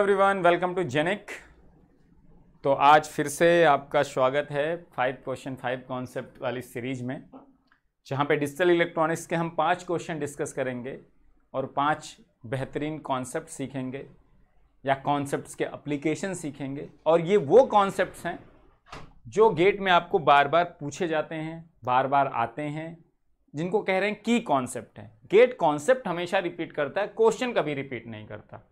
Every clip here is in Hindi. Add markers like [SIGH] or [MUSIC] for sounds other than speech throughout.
एवरीवन वेलकम टू जेनिक तो आज फिर से आपका स्वागत है फाइव क्वेश्चन फाइव कॉन्सेप्ट वाली सीरीज में जहाँ पे डिजिटल इलेक्ट्रॉनिक्स के हम पांच क्वेश्चन डिस्कस करेंगे और पांच बेहतरीन कॉन्सेप्ट सीखेंगे या कॉन्सेप्ट्स के अप्लीकेशन सीखेंगे और ये वो कॉन्सेप्ट हैं जो गेट में आपको बार बार पूछे जाते हैं बार बार आते हैं जिनको कह रहे हैं की कॉन्सेप्ट है गेट कॉन्सेप्ट हमेशा रिपीट करता है क्वेश्चन कभी रिपीट नहीं करता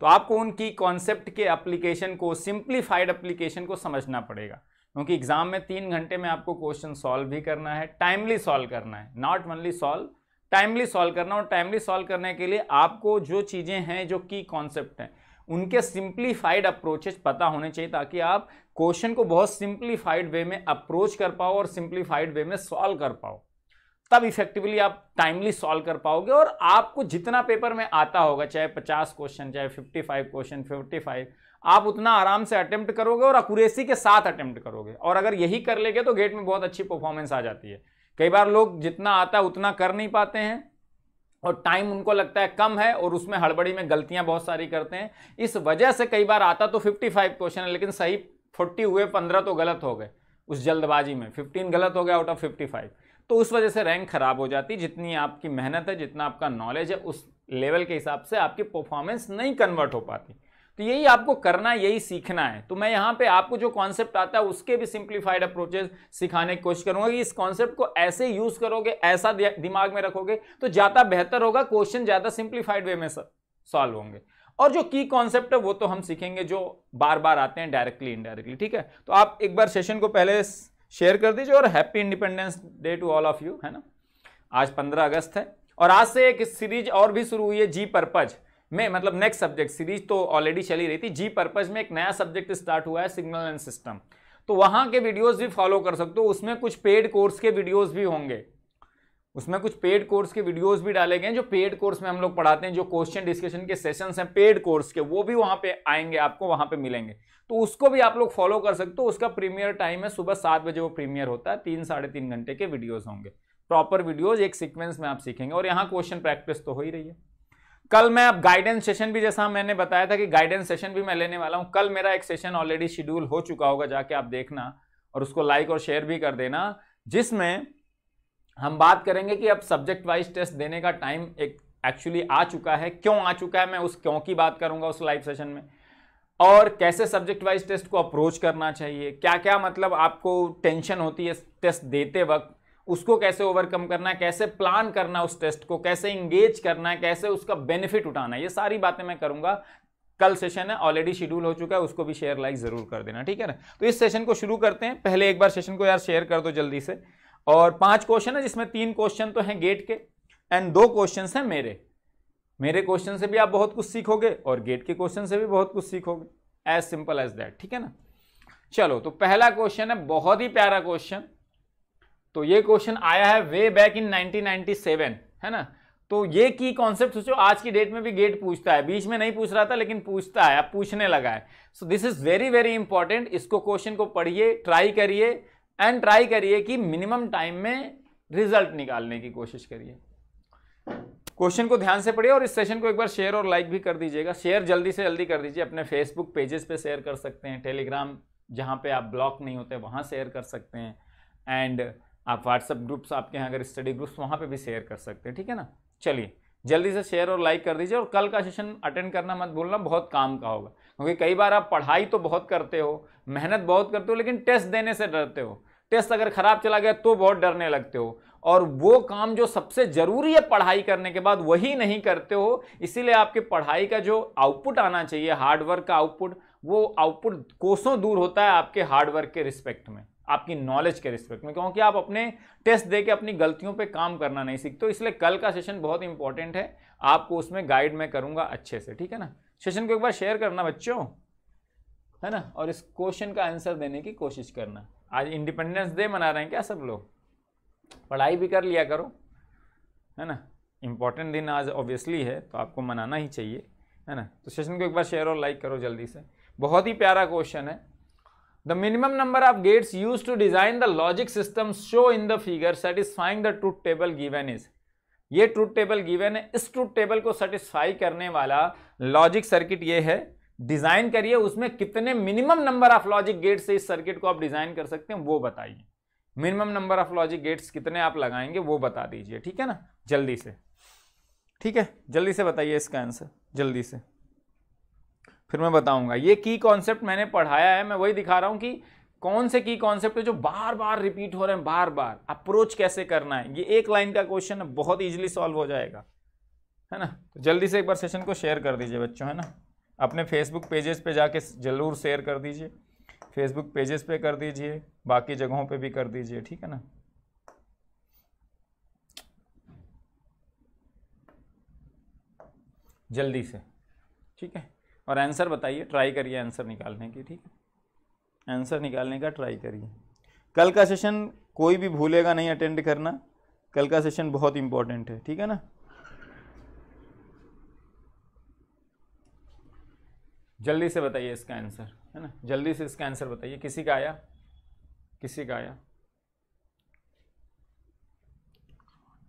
तो आपको उनकी कॉन्सेप्ट के अप्लीकेशन को सिंप्लीफाइड अप्लीकेशन को समझना पड़ेगा क्योंकि एग्जाम में तीन घंटे में आपको क्वेश्चन सॉल्व भी करना है टाइमली सॉल्व करना है not only solve timely solve करना और टाइमली सॉल्व करने के लिए आपको जो चीज़ें हैं जो की कॉन्सेप्ट हैं उनके सिंप्लीफाइड अप्रोचेज पता होने चाहिए ताकि आप क्वेश्चन को बहुत सिंप्लीफाइड वे में अप्रोच कर पाओ और सिंप्लीफाइड वे में सॉल्व कर पाओ तब इफेक्टिवली आप टाइमली सॉल्व कर पाओगे और आपको जितना पेपर में आता होगा चाहे 50 क्वेश्चन चाहे 55 क्वेश्चन 55 आप उतना आराम से अटेम्प्ट करोगे और अकुरेसी के साथ अटेम्प्ट करोगे और अगर यही कर लेंगे तो गेट में बहुत अच्छी परफॉर्मेंस आ जाती है कई बार लोग जितना आता है उतना कर नहीं पाते हैं और टाइम उनको लगता है कम है और उसमें हड़बड़ी में गलतियां बहुत सारी करते हैं इस वजह से कई बार आता तो 55 क्वेश्चन है लेकिन सही 40 हुए 15 तो गलत हो गए उस जल्दबाजी में 15 गलत हो गया आउट ऑफ 55 तो उस वजह से रैंक ख़राब हो जाती जितनी आपकी मेहनत है जितना आपका नॉलेज है उस लेवल के हिसाब से आपकी परफॉर्मेंस नहीं कन्वर्ट हो पाती तो यही आपको करना है यही सीखना है तो मैं यहाँ पे आपको जो कॉन्सेप्ट आता है उसके भी सिंप्लीफाइड अप्रोचेज सिखाने की कोशिश करूंगा कि इस कॉन्सेप्ट को ऐसे यूज़ करोगे ऐसा दिमाग में रखोगे तो ज़्यादा बेहतर होगा क्वेश्चन ज़्यादा सिंप्लीफाइड वे में सॉल्व होंगे और जो की कॉन्सेप्ट है वो तो हम सीखेंगे जो बार बार आते हैं डायरेक्टली इनडायरेक्टली ठीक है तो आप एक बार सेशन को पहले शेयर कर दीजिए और happy independence day to all of you है ना आज 15 अगस्त है और आज से एक सीरीज और भी शुरू हुई है जी पर्पज में मतलब नेक्स्ट सब्जेक्ट सीरीज तो ऑलरेडी चली रही थी जी पर्पज में एक नया सब्जेक्ट स्टार्ट हुआ है सिग्नल एंड सिस्टम तो वहाँ के वीडियोस भी फॉलो कर सकते हो उसमें कुछ पेड कोर्स के वीडियोस भी होंगे उसमें कुछ पेड कोर्स के वीडियोस भी डाले गए जो पेड कोर्स में हम लोग पढ़ाते हैं जो क्वेश्चन डिस्कशन के सेशंस हैं पेड कोर्स के वो भी वहां पे आएंगे आपको वहां पे मिलेंगे तो उसको भी आप लोग फॉलो कर सकते हो उसका प्रीमियर टाइम है सुबह सात बजे वो प्रीमियर होता है तीन साढ़े तीन घंटे के वीडियोज होंगे प्रॉपर वीडियोज एक सिक्वेंस में आप सीखेंगे और यहाँ क्वेश्चन प्रैक्टिस तो हो ही रही है कल मैं अब गाइडेंस सेशन भी जैसा मैंने बताया था कि गाइडेंस सेशन भी मैं लेने वाला हूँ कल मेरा एक सेशन ऑलरेडी शेड्यूल हो चुका होगा जाके आप देखना और उसको लाइक और शेयर भी कर देना जिसमें हम बात करेंगे कि अब सब्जेक्ट वाइज टेस्ट देने का टाइम एक एक्चुअली आ चुका है क्यों आ चुका है मैं उस क्यों की बात करूंगा उस लाइव सेशन में और कैसे सब्जेक्ट वाइज टेस्ट को अप्रोच करना चाहिए क्या क्या मतलब आपको टेंशन होती है टेस्ट देते वक्त उसको कैसे ओवरकम करना है कैसे प्लान करना उस टेस्ट को कैसे इंगेज करना है कैसे उसका बेनिफिट उठाना है ये सारी बातें मैं करूंगा कल सेशन है ऑलरेडी शेड्यूल हो चुका है उसको भी शेयर लाइक ज़रूर कर देना ठीक है ना तो इस सेशन को शुरू करते हैं पहले एक बार सेशन को यार शेयर कर दो जल्दी से और पांच क्वेश्चन है जिसमें तीन क्वेश्चन तो हैं गेट के एंड दो क्वेश्चन हैं मेरे मेरे क्वेश्चन से भी आप बहुत कुछ सीखोगे और गेट के क्वेश्चन से भी बहुत कुछ सीखोगे एज सिंपल एज दैट ठीक है ना चलो तो पहला क्वेश्चन है बहुत ही प्यारा क्वेश्चन तो ये क्वेश्चन आया है वे बैक इन 1997 है ना तो ये की कॉन्सेप्ट सोचो आज की डेट में भी गेट पूछता है बीच में नहीं पूछ रहा था लेकिन पूछता है अब पूछने लगा है so this is very very important इसको क्वेश्चन को पढ़िए ट्राई करिए एंड ट्राई करिए कि मिनिमम टाइम में रिजल्ट निकालने की कोशिश करिए क्वेश्चन को ध्यान से पढ़िए और इस सेशन को एक बार शेयर और लाइक भी कर दीजिएगा शेयर जल्दी से जल्दी कर दीजिए अपने फेसबुक पेजेस पे शेयर कर सकते हैं टेलीग्राम जहाँ पे आप ब्लॉक नहीं होते वहाँ शेयर कर सकते हैं एंड आप व्हाट्सअप ग्रुप्स आपके यहाँ अगर स्टडी ग्रुप्स वहाँ पर भी शेयर कर सकते हैं ठीक है ना चलिए जल्दी से शेयर और लाइक कर दीजिए और कल का सेशन अटेंड करना मत भूलना बहुत काम का होगा क्योंकि कई बार आप पढ़ाई तो बहुत करते हो मेहनत बहुत करते हो लेकिन टेस्ट देने से डरते हो टेस्ट अगर खराब चला गया तो बहुत डरने लगते हो और वो काम जो सबसे ज़रूरी है पढ़ाई करने के बाद वही नहीं करते हो इसीलिए आपकी पढ़ाई का जो आउटपुट आना चाहिए हार्डवर्क का आउटपुट वो आउटपुट कोसों दूर होता है आपके हार्डवर्क के रिस्पेक्ट में आपकी नॉलेज के रिस्पेक्ट में क्योंकि आप अपने टेस्ट दे के अपनी गलतियों पे काम करना नहीं सीखते इसलिए कल का सेशन बहुत इंपॉर्टेंट है आपको उसमें गाइड मैं करूँगा अच्छे से ठीक है ना सेशन को एक बार शेयर करना बच्चों है ना और इस क्वेश्चन का आंसर देने की कोशिश करना आज इंडिपेंडेंस डे मना रहे हैं क्या सब लोग पढ़ाई भी कर लिया करो है ना इम्पॉर्टेंट दिन आज ऑब्वियसली है तो आपको मनाना ही चाहिए है ना तो सेशन को एक बार शेयर और लाइक करो जल्दी से बहुत ही प्यारा क्वेश्चन है the minimum number of gates use to design the logic system show in the figure satisfying the truth table given is ये ट्रूथ टेबल गिवेन है इस ट्रूथ टेबल को सेटिस्फाई करने वाला लॉजिक सर्किट ये है डिजाइन करिए उसमें कितने minimum number of logic gate से इस सर्किट को आप डिजाइन कर सकते हैं वो बताइए minimum number of logic gates कितने आप लगाएंगे वो बता दीजिए ठीक है ना जल्दी से ठीक है जल्दी से बताइए इसका आंसर जल्दी से फिर मैं बताऊंगा ये की कॉन्सेप्ट मैंने पढ़ाया है मैं वही दिखा रहा हूँ कि कौन से की कॉन्सेप्ट है जो बार बार रिपीट हो रहे हैं बार बार अप्रोच कैसे करना है ये एक लाइन का क्वेश्चन बहुत ईजिली सॉल्व हो जाएगा है ना तो जल्दी से एक बार सेशन को शेयर कर दीजिए बच्चों है ना अपने फेसबुक पेजेस पे जाके ज़रूर शेयर कर दीजिए फेसबुक पेजेस पे कर दीजिए बाकी जगहों पे भी कर दीजिए ठीक है ना जल्दी से ठीक है और आंसर बताइए ट्राई करिए आंसर निकालने की ठीक है आंसर निकालने का ट्राई करिए कल का सेशन कोई भी भूलेगा नहीं अटेंड करना कल का सेशन बहुत इंपॉर्टेंट है ठीक है ना जल्दी से बताइए इसका आंसर है ना जल्दी से इसका आंसर बताइए किसी का आया किसी का आया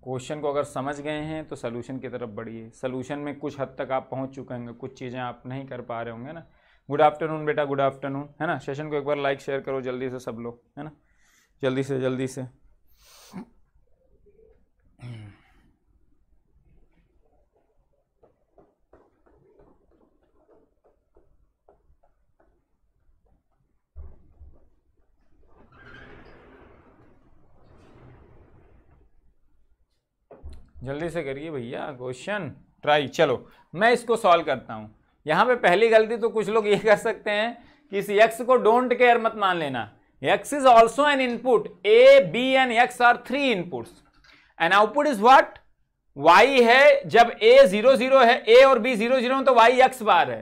क्वेश्चन को अगर समझ गए हैं तो सोल्यूशन की तरफ बढ़िए सोल्यूशन में कुछ हद तक आप पहुंच चुके होंगे कुछ चीज़ें आप नहीं कर पा रहे होंगे ना गुड आफ्टरनून बेटा गुड आफ्टरनून है ना सेशन को एक बार लाइक शेयर करो जल्दी से सब लोग है ना जल्दी से जल्दी से जल्दी से करिए भैया क्वेश्चन ट्राई चलो मैं इसको सॉल्व करता हूँ यहाँ पे पहली गलती तो कुछ लोग ये कर सकते हैं कि इस यक्स को डोंट केयर मत मान लेना X is also an input A B and X are three inputs and output is what Y है जब ए जीरो जीरो है ए और बी जीरो जीरो तो वाई यक्स बार है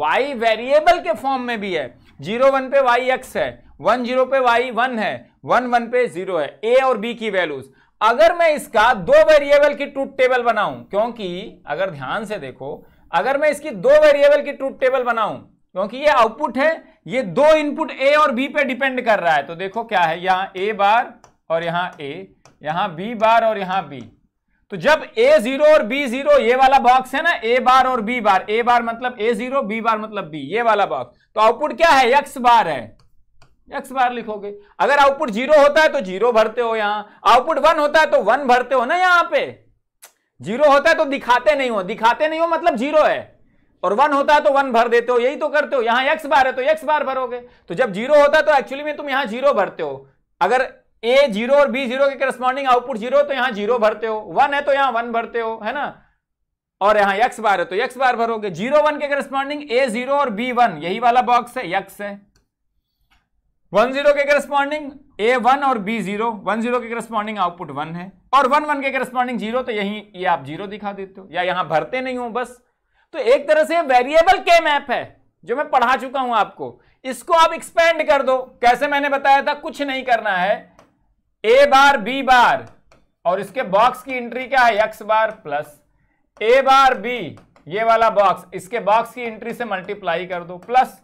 वाई वेरिएबल के फॉर्म में भी है जीरो वन पे वाई एक्स है वन जीरो पे वाई वन है वन वन पे जीरो है ए और बी की वैल्यूज अगर मैं इसका दो वेरिएबल की ट्रूथ टेबल बनाऊं क्योंकि अगर ध्यान से देखो अगर मैं इसकी दो वेरिएबल की ट्रूथ टेबल बनाऊं क्योंकि ये आउटपुट है ये दो इनपुट ए और बी पे डिपेंड कर रहा है तो देखो क्या है यहां ए बार और यहां ए यहां बी बार और यहां बी तो जब ए जीरो और बी जीरो ये वाला बॉक्स है ना ए बार और बी बार ए बार मतलब ए जीरो बी बार मतलब बी ये वाला बॉक्स तो आउटपुट क्या है यक्स बार है एक्स बार लिखोगे अगर आउटपुट जीरो होता है तो जीरो भरते हो यहाँ आउटपुट वन होता है तो वन भरते हो ना यहाँ पे जीरो होता है तो दिखाते नहीं हो दिखाते नहीं हो मतलब जीरो है और वन होता है तो वन भर देते हो यही तो करते हो यहाँ एक्स बार है तो एक्स बार भरोगे तो जब जीरो होता है तो एक्चुअली में तुम यहाँ जीरो भरते हो अगर ए जीरो और बी जीरो के करस्पॉन्डिंग आउटपुट जीरो तो यहाँ जीरो भरते हो वन है तो यहाँ वन तो भरते हो है ना और यहाँ एक्स बार है तो एक्स बार भरोगे जीरो वन के करस्पॉन्डिंग ए जीरो और बी वन यही वाला बॉक्स है एक्स है वन जीरो के करस्पॉन्डिंग ए वन और बी जीरो वन जीरो के करस्पॉन्डिंग आउटपुट वन है और वन वन के करस्पॉन्डिंग जीरो तो यही ये आप जीरो दिखा देते हो या यहां भरते नहीं हो बस तो एक तरह से वेरिएबल के मैप है जो मैं पढ़ा चुका हूं आपको इसको आप एक्सपेंड कर दो कैसे मैंने बताया था कुछ नहीं करना है ए बार बी बार और इसके बॉक्स की एंट्री क्या है X bar plus A bar B ये वाला बॉक्स इसके बॉक्स की एंट्री से मल्टीप्लाई कर दो प्लस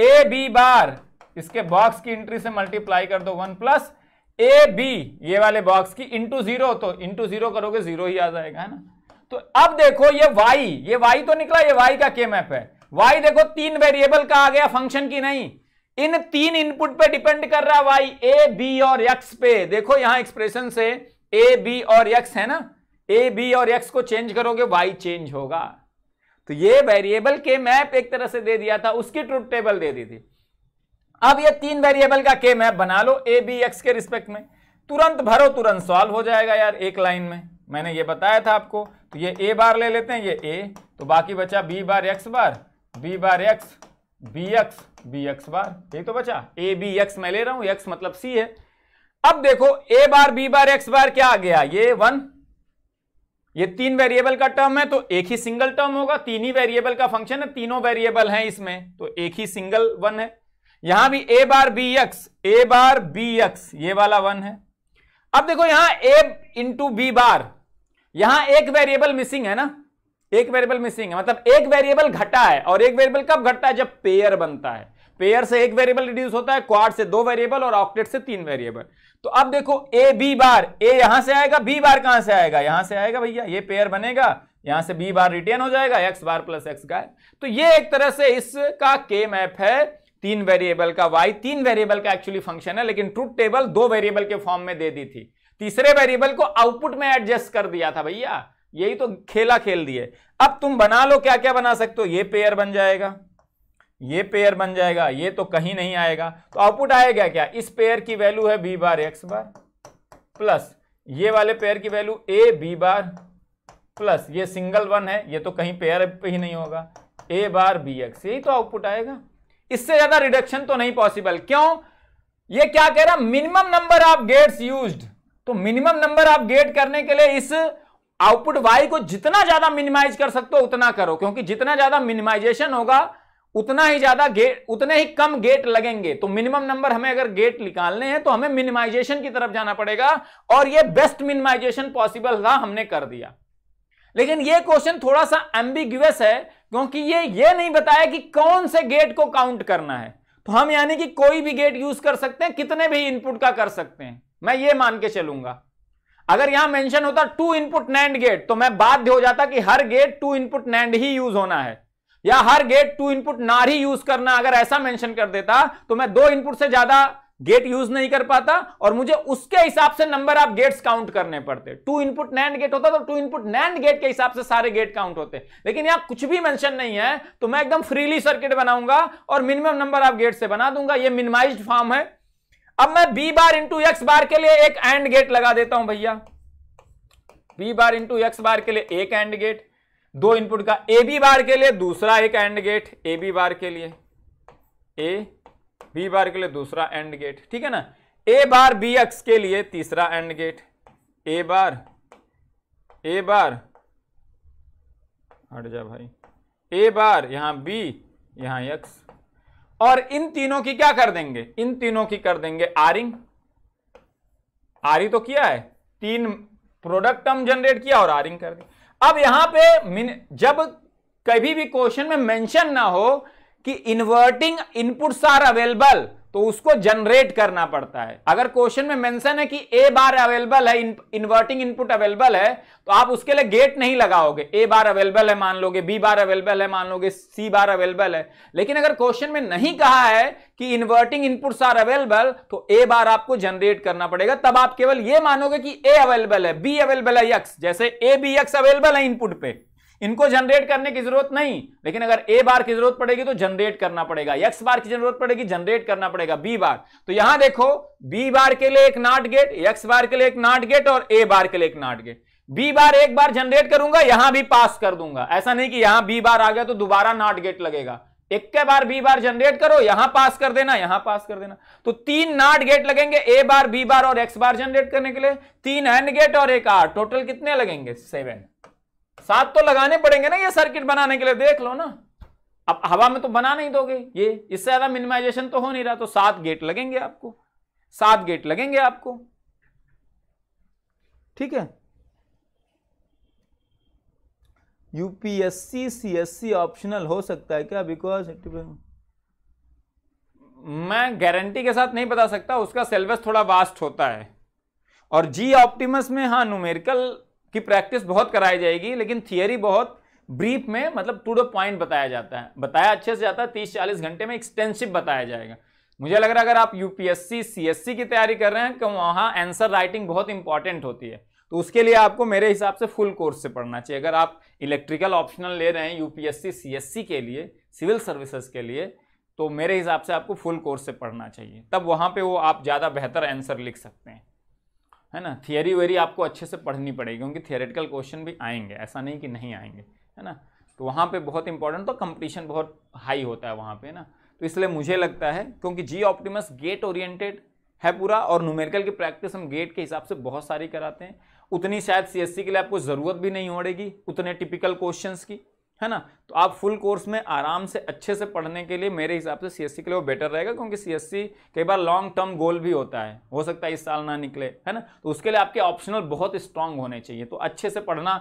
ए बी बार इसके बॉक्स की एंट्री से मल्टीप्लाई कर दो वन प्लस ए बी ये वाले बॉक्स की इंटू जीरो तो इंटू जीरो करोगे जीरो ही आ जाएगा है ना तो अब देखो ये वाई ये वाई तो निकला ये वाई का के मैप है वाई देखो तीन वेरिएबल का आ गया फंक्शन की नहीं इन तीन इनपुट पे डिपेंड कर रहा वाई ए बी और यक्स पे देखो यहां एक्सप्रेशन से ए बी और यक्स है ना ए बी और यक्स को चेंज करोगे वाई चेंज होगा तो ये वेरिएबल के मैप एक तरह से दे दिया था उसकी ट्रुथ टेबल दे दी थी अब ये तीन वेरिएबल का के मैप बना लो ए बी एक्स के रिस्पेक्ट में तुरंत भरो तुरंत सॉल्व हो जाएगा यार एक लाइन में मैंने ये बताया था आपको तो ये ए बार ले लेते हैं ये ए तो बाकी बचा B bar X bar B bar X B X B X bar एक तो बचा ए बी एक्स मैं ले रहा हूं एक्स मतलब सी है अब देखो ए बार बी बार एक्स बार क्या आ गया ये वन ये तीन वेरिएबल का टर्म है तो एक ही सिंगल टर्म होगा तीन ही वेरिएबल का फंक्शन है तीनों वेरिएबल हैं इसमें तो एक ही सिंगल वन है यहां भी A bar B X A bar B X ये वाला वन है अब देखो यहां ए इंटू बी बार यहां एक वेरिएबल मिसिंग है ना एक वेरिएबल मिसिंग है मतलब एक वेरिएबल घटा है और एक वेरिएबल कब घटता है जब पेयर बनता है पेयर से एक वेरिएबल रिड्यूस होता है क्वार से दो वेरिएबल और ऑक्टेट से तीन वेरिएबल तो अब देखो ए बी बार ए यहां से आएगा बी बार कहां से आएगा यहां से आएगा भैया ये पेयर बनेगा यहां से बी बार रिटेन हो जाएगा एक्स बार प्लस एक्स का तो ये एक तरह से इसका के मैप है तीन वेरिएबल का वाई तीन वेरिएबल का एक्चुअली फंक्शन है लेकिन ट्रूथ टेबल दो वेरिएबल के फॉर्म में दे दी थी तीसरे वेरिएबल को आउटपुट में एडजस्ट कर दिया था भैया यही तो खेला खेल दिए अब तुम बना लो क्या क्या बना सकते हो ये पेयर बन जाएगा ये पेयर बन जाएगा ये तो कहीं नहीं आएगा तो आउटपुट आएगा क्या इस पेयर की वैल्यू है B bar X bar plus ये वाले पेयर की value A B bar plus ये सिंगल वन है ये तो कहीं पेयर पे ही नहीं होगा ए बार बी एक्स यही तो आउटपुट आएगा इससे ज्यादा रिडक्शन तो नहीं पॉसिबल क्यों ये क्या कह रहा minimum number of gates used तो मिनिमम नंबर ऑफ गेट करने के लिए इस आउटपुट वाई को जितना ज्यादा मिनिमाइज कर सकते हो उतना करो क्योंकि जितना ज्यादा मिनिमाइजेशन होगा उतना ही ज्यादा गेट उतने ही कम गेट लगेंगे तो मिनिमम नंबर हमें अगर गेट निकालने हैं तो हमें मिनिमाइजेशन की तरफ जाना पड़ेगा और ये बेस्ट मिनिमाइजेशन पॉसिबल था हमने कर दिया लेकिन ये क्वेश्चन थोड़ा सा एम्बिग्यूस है क्योंकि ये ये नहीं बताया कि कौन से गेट को काउंट करना है तो हम यानी कि कोई भी गेट यूज कर सकते हैं कितने भी इनपुट का कर सकते हैं मैं ये मान के चलूंगा अगर यहां मेंशन होता टू इनपुट नैंड गेट तो मैं बाध्य हो जाता कि हर गेट टू इनपुट नैंड ही यूज होना है या हर गेट टू इनपुट नार ही यूज करना अगर ऐसा मेंशन कर देता तो मैं दो इनपुट से ज्यादा गेट यूज नहीं कर पाता और मुझे उसके हिसाब से नंबर ऑफ गेट्स काउंट करने पड़ते टू इनपुट नैंड गेट होता तो टू इनपुट नैंड गेट के हिसाब से सारे गेट काउंट होते लेकिन यहां कुछ भी मेंशन नहीं है तो मैं एकदम फ्रीली सर्किट बनाऊंगा और मिनिमम नंबर ऑफ गेट से बना दूंगा ये मिनिमाइज फॉर्म है अब मैं B bar into X bar के लिए एक एंड गेट लगा देता हूं भैया B bar into X bar के लिए एक एंड गेट दो इनपुट का ए बी बार के लिए दूसरा एक AND gate A B bar के लिए ए बी बार के लिए दूसरा एंड गेट ठीक है ना ए बार बी एक्स के लिए तीसरा एंड गेट ए बार ए बार हट जा भाई ए बार यहां बी यहां एक्स और इन तीनों की क्या कर देंगे इन तीनों की कर देंगे आरिंग आरी तो किया है तीन प्रोडक्ट हम जनरेट किया और आरिंग कर दी अब यहां पे जब कभी भी क्वेश्चन में मेंशन ना हो कि इन्वर्टिंग इनपुट्स आर अवेलेबल तो उसको जनरेट करना पड़ता है अगर क्वेश्चन में मेंशन है कि ए बार अवेलेबल है इन्वर्टिंग इनपुट अवेलेबल है तो आप उसके लिए गेट नहीं लगाओगे ए बार अवेलेबल है मान लोगे बी बार अवेलेबल है मान लोगे सी बार अवेलेबल है लेकिन अगर क्वेश्चन में नहीं कहा है कि इन्वर्टिंग इनपुट्स आर अवेलेबल तो ए बार आपको जनरेट करना पड़ेगा तब आप केवल यह मानोगे कि ए अवेलेबल है बी अवेलेबल है यक्स जैसे ए बी यक्स अवेलेबल है इनपुट पे इनको जनरेट करने की जरूरत नहीं लेकिन अगर ए बार की जरूरत पड़ेगी तो जनरेट करना पड़ेगा एक्स बार की जरूरत पड़ेगी जनरेट करना पड़ेगा बी बार तो यहां देखो बी बार के लिए एक नॉट गेट एक्स बार के लिए एक नॉट गेट और ए बार के लिए एक नॉट गेट बी बार एक बार जनरेट करूंगा यहां भी पास कर दूंगा ऐसा नहीं कि यहां बी बार आ गया तो दोबारा नॉट गेट लगेगा एक के बार बी बार जनरेट करो यहां पास कर देना यहां पास कर देना तो तीन नॉट गेट लगेंगे ए बार बी बार और एक्स बार जनरेट करने के लिए तीन एंड गेट और एक आर टोटल कितने लगेंगे सेवन सात तो लगाने पड़ेंगे ना ये सर्किट बनाने के लिए देख लो ना अब हवा में तो बना नहीं दोगे ये इससे ज्यादा मिनिमाइजेशन तो हो नहीं रहा तो सात गेट लगेंगे आपको सात गेट लगेंगे आपको ठीक है यूपीएससी सीएससी ऑप्शनल हो सकता है क्या बिकॉज मैं गारंटी के साथ नहीं बता सकता उसका सिलेबस थोड़ा वास्ट होता है और जी ऑप्टिमस में हाँ न्यूमेरिकल की प्रैक्टिस बहुत कराई जाएगी लेकिन थियरी बहुत ब्रीफ में मतलब टू द पॉइंट बताया जाता है बताया अच्छे से जाता है तीस चालीस घंटे में एक्सटेंसिव बताया जाएगा मुझे लग रहा है अगर आप यूपीएससी सीएससी की तैयारी कर रहे हैं तो वहाँ आंसर राइटिंग बहुत इंपॉर्टेंट होती है तो उसके लिए आपको मेरे हिसाब से फुल कोर्स से पढ़ना चाहिए अगर आप इलेक्ट्रिकल ऑप्शनल ले रहे हैं यूपीएससी सीएससी के लिए सिविल सर्विसेज के लिए तो मेरे हिसाब से आपको फुल कोर्स से पढ़ना चाहिए तब वहाँ पे वो आप ज़्यादा बेहतर आंसर लिख सकते हैं है ना थियरी वेरी आपको अच्छे से पढ़नी पड़ेगी क्योंकि थियोरेटिकल क्वेश्चन भी आएंगे ऐसा नहीं कि नहीं आएंगे है ना तो वहाँ पे बहुत इंपॉर्टेंट तो कंपटीशन बहुत हाई होता है वहाँ पे ना तो इसलिए मुझे लगता है क्योंकि जी ऑप्टिमस गेट ओरिएंटेड है पूरा और न्यूमेरिकल की प्रैक्टिस हम गेट के हिसाब से बहुत सारी कराते हैं उतनी शायद सी के लिए आपको ज़रूरत भी नहीं पड़ेगी उतने टिपिकल क्वेश्चन की है ना तो आप फुल कोर्स में आराम से अच्छे से पढ़ने के लिए मेरे हिसाब से सीएससी के लिए वो बेटर रहेगा क्योंकि सीएससी कई बार लॉन्ग टर्म गोल भी होता है हो सकता है इस साल ना निकले है ना तो उसके लिए आपके ऑप्शनल बहुत स्ट्रांग होने चाहिए तो अच्छे से पढ़ना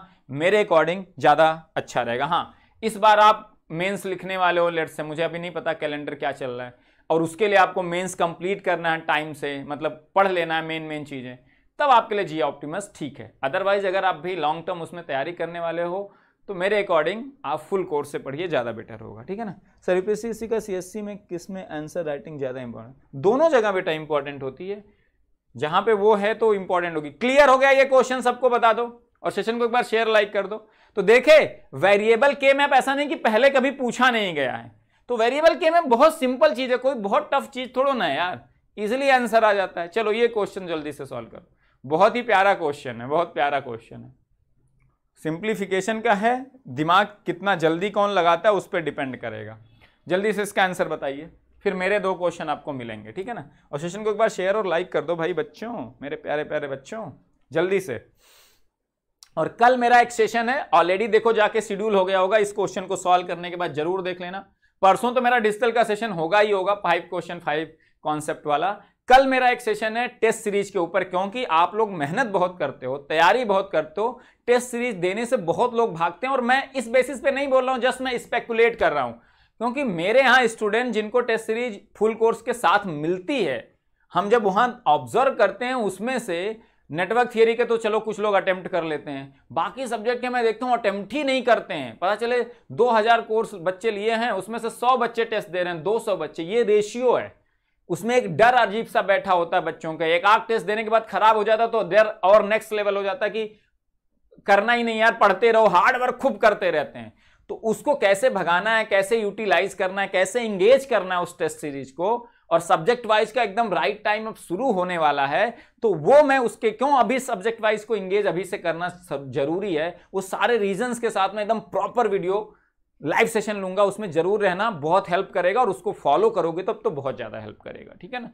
मेरे अकॉर्डिंग ज़्यादा अच्छा रहेगा हाँ इस बार आप मेन्स लिखने वाले हो लेट से मुझे अभी नहीं पता कैलेंडर क्या चल रहा है और उसके लिए आपको मेन्स कंप्लीट करना है टाइम से मतलब पढ़ लेना है मेन मेन चीज़ें तब आपके लिए जी ऑप्टिमस ठीक है अदरवाइज अगर आप भी लॉन्ग टर्म उसमें तैयारी करने वाले हो तो मेरे अकॉर्डिंग आप फुल कोर्स से पढ़िए ज़्यादा बेटर होगा ठीक है ना सर यूपीएससी का सी में किस में आंसर राइटिंग ज़्यादा इंपॉर्टेंट दोनों जगह बेटा इंपॉर्टेंट होती है जहाँ पे वो है तो इंपॉर्टेंट होगी क्लियर हो गया ये क्वेश्चन सबको बता दो और सेशन को एक बार शेयर लाइक कर दो तो देखे वेरिएबल के मैप ऐसा नहीं कि पहले कभी पूछा नहीं गया है तो वेरिएबल के मैप बहुत सिंपल चीज़ है कोई बहुत टफ चीज़ थोड़ा ना यार इजिली आंसर आ जाता है चलो ये क्वेश्चन जल्दी से सॉल्व करो बहुत ही प्यारा क्वेश्चन है बहुत प्यारा क्वेश्चन है सिंप्लीफिकेशन का है दिमाग कितना जल्दी कौन लगाता है उस पर डिपेंड करेगा जल्दी से इसका आंसर बताइए फिर मेरे दो क्वेश्चन आपको मिलेंगे ठीक है ना और सेशन को एक बार शेयर और लाइक कर दो भाई बच्चों मेरे प्यारे प्यारे बच्चों जल्दी से और कल मेरा एक सेशन है ऑलरेडी देखो जाके शेड्यूल हो गया होगा इस क्वेश्चन को सॉल्व करने के बाद जरूर देख लेना परसों तो मेरा डिजिटल का सेशन होगा ही होगा फाइव क्वेश्चन फाइव कॉन्सेप्ट वाला कल मेरा एक सेशन है टेस्ट सीरीज के ऊपर क्योंकि आप लोग मेहनत बहुत करते हो तैयारी बहुत करते हो टेस्ट सीरीज देने से बहुत लोग भागते हैं और मैं इस बेसिस पे नहीं बोल रहा हूं जस्ट मैं स्पेकुलेट कर रहा हूं क्योंकि मेरे यहाँ स्टूडेंट जिनको टेस्ट सीरीज फुल कोर्स के साथ मिलती है हम जब वहां ऑब्जर्व करते हैं उसमें से नेटवर्क थियरी के तो चलो कुछ लोग अटेम्प्ट कर लेते हैं बाकी सब्जेक्ट के मैं देखता हूँ अटेम्प्ट ही नहीं करते हैं पता चले 2000 कोर्स बच्चे लिए हैं उसमें से 100 बच्चे टेस्ट दे रहे हैं 200 बच्चे ये रेशियो है उसमें एक डर अजीब सा बैठा होता है बच्चों का एक आग टेस्ट देने के बाद खराब हो जाता तो डर और नेक्स्ट लेवल हो जाता कि करना ही नहीं यार पढ़ते रहो हार्ड वर्क खूब करते रहते हैं तो उसको कैसे भगाना है कैसे यूटिलाइज करना है कैसे इंगेज करना है उस टेस्ट सीरीज को और सब्जेक्ट वाइज का एकदम राइट टाइम अब शुरू होने वाला है तो वो मैं उसके क्यों अभी सब्जेक्ट वाइज को इंगेज अभी से करना जरूरी है वो सारे रीजंस के साथ में एकदम प्रॉपर वीडियो लाइव सेशन लूंगा उसमें जरूर रहना बहुत हेल्प करेगा और उसको फॉलो करोगे तब तो बहुत ज़्यादा हेल्प करेगा ठीक है ना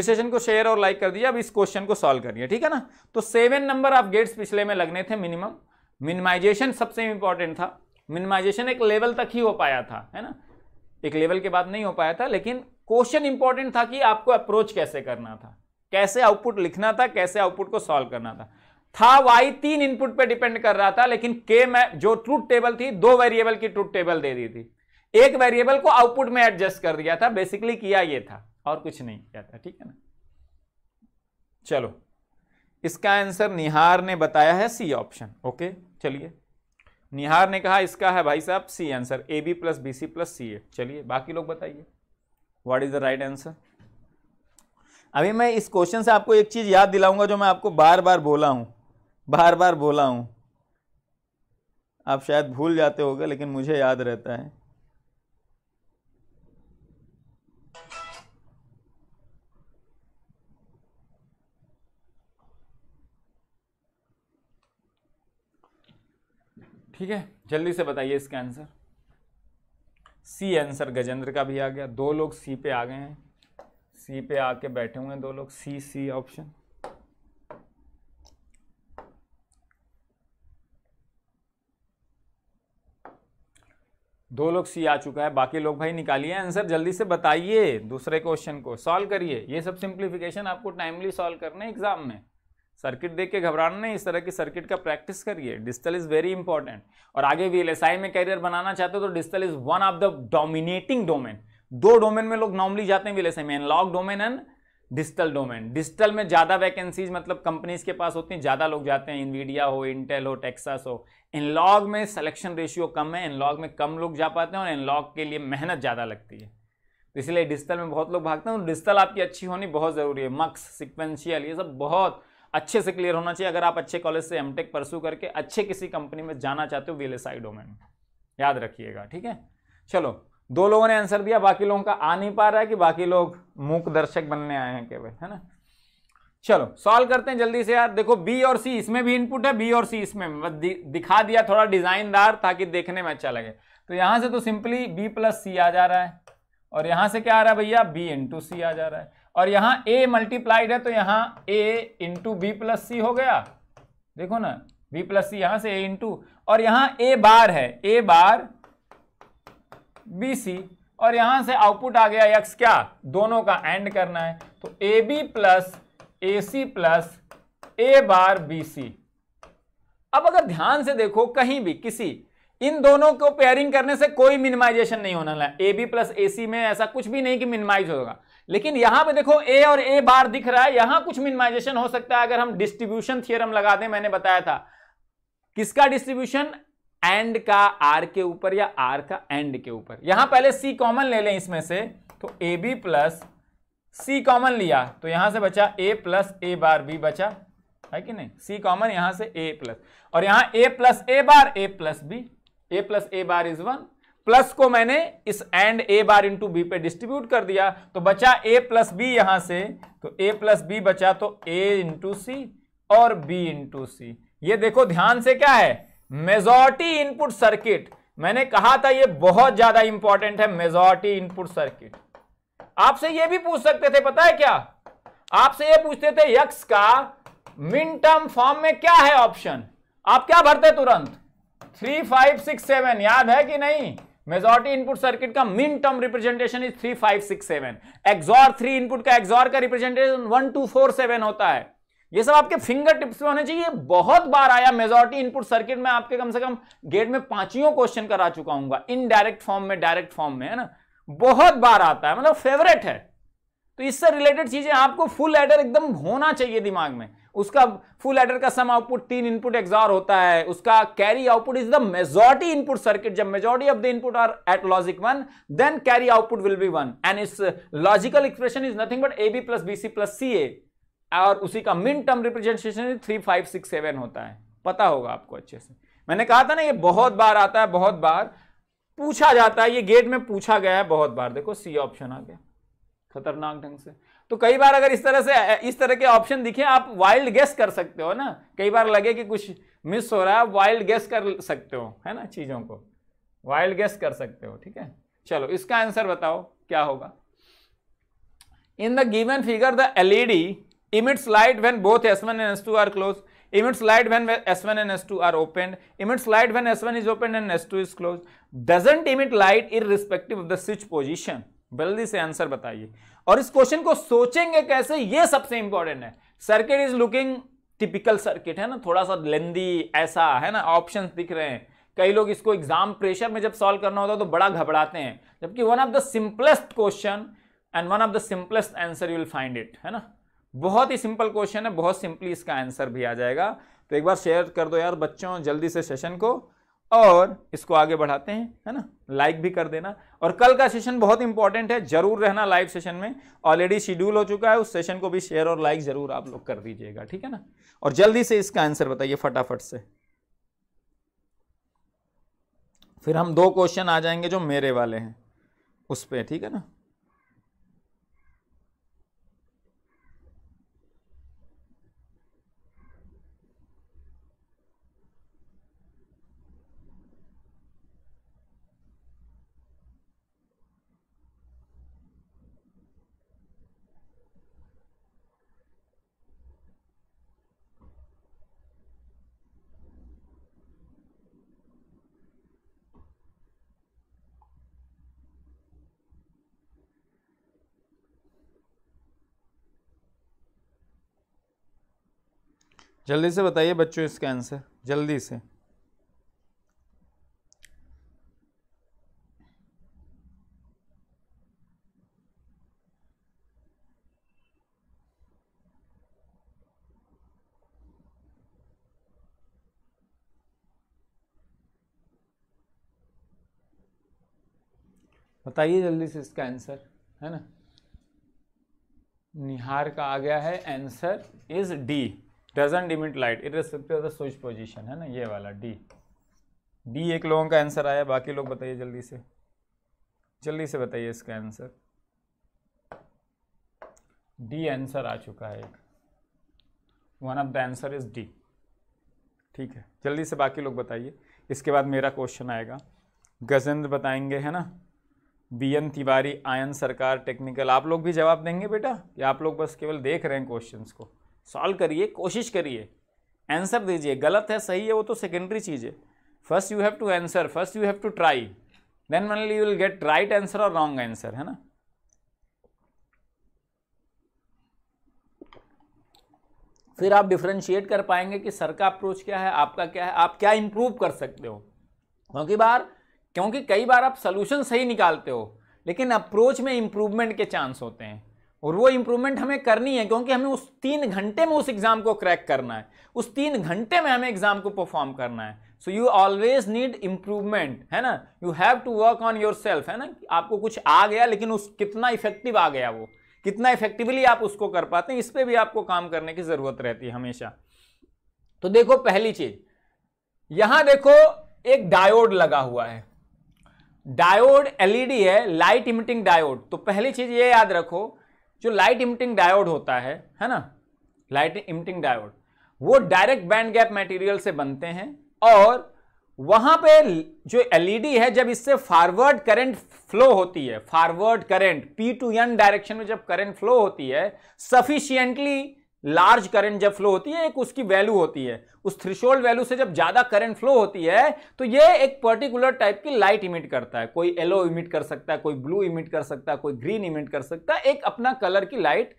इस सेशन को शेयर और लाइक कर दिया अब इस क्वेश्चन को सॉल्व करिए ठीक है ना तो सेवन नंबर ऑफ गेट्स पिछले में लगने थे मिनिमम मिनिमाइजेशन सबसे इंपॉर्टेंट था मिनिमाइजेशन एक लेवल तक ही हो पाया था है ना एक लेवल के बाद नहीं हो पाया था लेकिन क्वेश्चन इंपॉर्टेंट था कि आपको अप्रोच कैसे करना था कैसे आउटपुट लिखना था कैसे आउटपुट को सॉल्व करना था था वाई तीन इनपुट पे डिपेंड कर रहा था लेकिन के में जो ट्रूथ टेबल थी दो वेरिएबल की ट्रूथ टेबल दे दी थी एक वेरिएबल को आउटपुट में एडजस्ट कर दिया था बेसिकली किया ये था और कुछ नहीं किया था ठीक है ना चलो इसका आंसर निहार ने बताया है सी ऑप्शन ओके चलिए निहार ने कहा इसका है भाई साहब C answer A B plus B C plus C A चलिए बाकी लोग बताइए what is the right answer अभी मैं इस क्वेश्चन से आपको एक चीज़ याद दिलाऊंगा जो मैं आपको बार बार बोला हूं बार बार बोला हूँ आप शायद भूल जाते होगे लेकिन मुझे याद रहता है ठीक है जल्दी से बताइए इसका आंसर सी आंसर गजेंद्र का भी आ गया दो लोग सी पे आ गए हैं सी पे आके बैठे हुए हैं दो लोग सी सी ऑप्शन दो लोग सी आ चुका है बाकी लोग भाई निकालिए आंसर जल्दी से बताइए दूसरे क्वेश्चन को सॉल्व करिए ये सब सिंप्लीफिकेशन आपको टाइमली सॉल्व करना है एग्जाम में सर्किट देख के घबराना नहीं इस तरह की सर्किट का प्रैक्टिस करिए डिजिटल इज वेरी इंपॉर्टेंट और आगे वी में कैरियर बनाना चाहते हो तो digital is one of the dominating domain दो डोमेन में लोग नॉर्मली जाते हैं वी में analog domain and digital domain digital में ज़्यादा वैकेंसीज मतलब कंपनीज के पास होती हैं ज़्यादा लोग जाते हैं इन्वीडिया हो इंटेल हो टेक्सास हो एनलॉग में सिलेक्शन रेशियो कम है एनलॉग में कम लोग जा पाते हैं और एनलॉग के लिए मेहनत ज़्यादा लगती है तो इसलिए डिजिटल में बहुत लोग भागते हैं डिजिटल आपकी अच्छी होनी बहुत ज़रूरी है मक्स सिक्वेंशियल ये सब बहुत अच्छे से क्लियर होना चाहिए अगर आप अच्छे कॉलेज से टेक परसू करके अच्छे किसी कंपनी में जाना चाहते हो वी एल डोमेन में याद रखिएगा ठीक है चलो दो लोगों ने आंसर दिया बाकी लोगों का आ नहीं पा रहा है कि बाकी लोग मूक दर्शक बनने आए हैं केवल है ना चलो सॉल्व करते हैं जल्दी से यार देखो बी और सी इसमें भी इनपुट है बी और सी इसमें दिखा दिया थोड़ा डिजाइनदार ताकि देखने में अच्छा लगे तो यहां से तो सिंपली बी प्लस सी आ जा रहा है और यहां से क्या आ रहा है भैया बी इंटू सी आ जा रहा है और यहाँ ए मल्टीप्लाइड है तो यहाँ A into B plus C हो गया देखो ना बी प्लस सी यहाँ से ए इंटू और यहाँ ए बार है ए बार बी सी और यहां से आउटपुट आ गया यक्स क्या दोनों का एंड करना है तो A B plus A C plus A bar B C अब अगर ध्यान से देखो कहीं भी किसी इन दोनों को पेयरिंग करने से कोई मिनिमाइजेशन नहीं होना है ए बी प्लस ए सी में ऐसा कुछ भी नहीं कि मिनिमाइज होगा लेकिन यहां पे देखो ए और ए बार दिख रहा है यहां कुछ मिनिमाइजेशन हो सकता है अगर हम डिस्ट्रीब्यूशन थियरम लगा दें मैंने बताया था किसका डिस्ट्रीब्यूशन एंड का आर के ऊपर या आर का एंड के ऊपर यहां पहले सी कॉमन ले लें इसमें से तो A B plus C common लिया तो यहां से बचा ए प्लस ए बार बी बचा है कि नहीं सी कॉमन यहां से ए प्लस और यहां A plus A bar A plus B A plus A bar is one plus को मैंने इस AND A bar into B पे डिस्ट्रीब्यूट कर दिया तो बचा ए प्लस बी यहां से तो ए प्लस बी बचा तो ए इंटू सी और बी इंटू सी ये देखो ध्यान से क्या है मेजोरिटी इनपुट सर्किट मैंने कहा था ये बहुत ज्यादा इंपॉर्टेंट है मेजोरिटी इनपुट सर्किट आपसे ये भी पूछ सकते थे पता है क्या आपसे ये पूछते थे यक्स का मिन टर्म फॉर्म में क्या है ऑप्शन आप क्या भरते तुरंत थ्री फाइव सिक्स सेवन याद है कि नहीं मेजोरिटी इनपुट सर्किट का minterm representation is three five six seven XOR three input का एक्सॉर का representation one two four seven होता है ये सब आपके फिंगर टिप्स में होने चाहिए बहुत बार आया मेजोरिटी इनपुट सर्किट में आपके कम से कम गेट में पांचियों क्वेश्चन करा चुका इन इनडायरेक्ट फॉर्म में डायरेक्ट फॉर्म में है ना बहुत बार आता है मतलब फेवरेट है तो इससे रिलेटेड चीजें आपको फुल एडर एकदम होना चाहिए दिमाग में उसका फुल एडर का सम आउटपुट तीन इनपुट एक्सॉर होता है उसका carry output is the majority input circuit जब majority of the input are at logic one then carry output will be one and इस logical expression is nothing but A B plus B C plus C A और उसी का minterm representation three five six seven होता है पता होगा आपको अच्छे से मैंने कहा था ना ये बहुत बार आता है बहुत बार पूछा जाता है ये गेट में पूछा गया है बहुत बार देखो सी ऑप्शन आ गया खतरनाक ढंग से तो कई बार अगर इस तरह से इस तरह के ऑप्शन दिखे आप वाइल्ड गेस कर सकते हो ना कई बार लगे कि कुछ मिस हो रहा है वाइल्ड गेस कर सकते हो है ना चीज़ों को वाइल्ड गेस कर सकते हो ठीक है चलो इसका आंसर बताओ क्या होगा in the given figure the LED emits light when both S1 and S2 are closed, emits light when S1 and S2 are opened, emits light when S1 is opened and S2 is closed, doesn't emit light irrespective of the switch position. जल्दी से आंसर बताइए और इस क्वेश्चन को सोचेंगे कैसे ये सबसे इंपॉर्टेंट है circuit is looking typical circuit है ना थोड़ा सा लेंदी ऐसा है ना ऑप्शंस दिख रहे हैं कई लोग इसको एग्जाम प्रेशर में जब सॉल्व करना होता है तो बड़ा घबराते हैं जबकि one of the simplest question and one of the simplest answer you will find it है ना बहुत ही सिंपल क्वेश्चन है बहुत सिंपली इसका आंसर भी आ जाएगा तो एक बार शेयर कर दो यार बच्चों जल्दी से सेशन को और इसको आगे बढ़ाते हैं है ना लाइक भी कर देना और कल का सेशन बहुत इंपॉर्टेंट है जरूर रहना लाइव सेशन में ऑलरेडी शेड्यूल हो चुका है उस सेशन को भी शेयर और लाइक जरूर आप लोग कर दीजिएगा ठीक है ना और जल्दी से इसका आंसर बताइए फटाफट से फिर हम दो क्वेश्चन आ जाएंगे जो मेरे वाले हैं उस पर ठीक है ना जल्दी से बताइए बच्चों इसका आंसर जल्दी से बताइए जल्दी से इसका आंसर है ना निहार का आ गया है answer is D doesn't emit light irrespective of the switch position है ना ये वाला डी डी एक लोगों का आंसर आया बाकी लोग बताइए जल्दी से जल्दी से बताइए इसका आंसर डी आंसर आ चुका है एक one of the answer is D ठीक है जल्दी से बाकी लोग बताइए इसके बाद मेरा क्वेश्चन आएगा गजेंद्र बताएंगे है ना बी एन तिवारी आयन सरकार टेक्निकल आप लोग भी जवाब देंगे बेटा या आप लोग बस केवल देख रहे हैं क्वेश्चंस को सॉल्व करिए कोशिश करिए आंसर दीजिए गलत है सही है वो तो सेकेंडरी चीज़ है first you have to answer first you have to try then only you will get right answer और रॉन्ग आंसर है ना फिर आप डिफ्रेंशिएट कर पाएंगे कि सर का अप्रोच क्या है आपका क्या है आप क्या इंप्रूव कर सकते हो क्योंकि बार क्योंकि कई बार आप सोल्यूशन सही निकालते हो लेकिन अप्रोच में इंप्रूवमेंट के चांस होते हैं और वो इंप्रूवमेंट हमें करनी है क्योंकि हमें उस तीन घंटे में उस एग्ज़ाम को क्रैक करना है उस तीन घंटे में हमें एग्ज़ाम को परफॉर्म करना है so you always need improvement है ना you have to work on yourself है ना आपको कुछ आ गया लेकिन उस कितना इफेक्टिव आ गया वो कितना इफेक्टिवली आप उसको कर पाते हैं इस पर भी आपको काम करने की ज़रूरत रहती है हमेशा तो देखो पहली चीज़ यहां देखो एक डायोड लगा हुआ है डायोड एलईडी e है लाइट इमिटिंग डायोड तो पहली चीज़ ये याद रखो जो लाइट इमिटिंग डायोड होता है है ना लाइट इमिटिंग डायोड वो डायरेक्ट बैंड गैप मटेरियल से बनते हैं और वहां पे जो एलईडी है जब इससे फॉरवर्ड करंट फ्लो होती है forward current P to N direction में जब करंट फ्लो होती है सफिशियंटली लार्ज करंट जब फ्लो होती है एक उसकी वैल्यू होती है उस थ्रिशोल्ड वैल्यू से जब ज़्यादा करंट फ्लो होती है तो ये एक पर्टिकुलर टाइप की लाइट इमिट करता है कोई येलो इमिट कर सकता है कोई ब्लू इमिट कर सकता है कोई ग्रीन इमिट कर सकता है एक अपना कलर की लाइट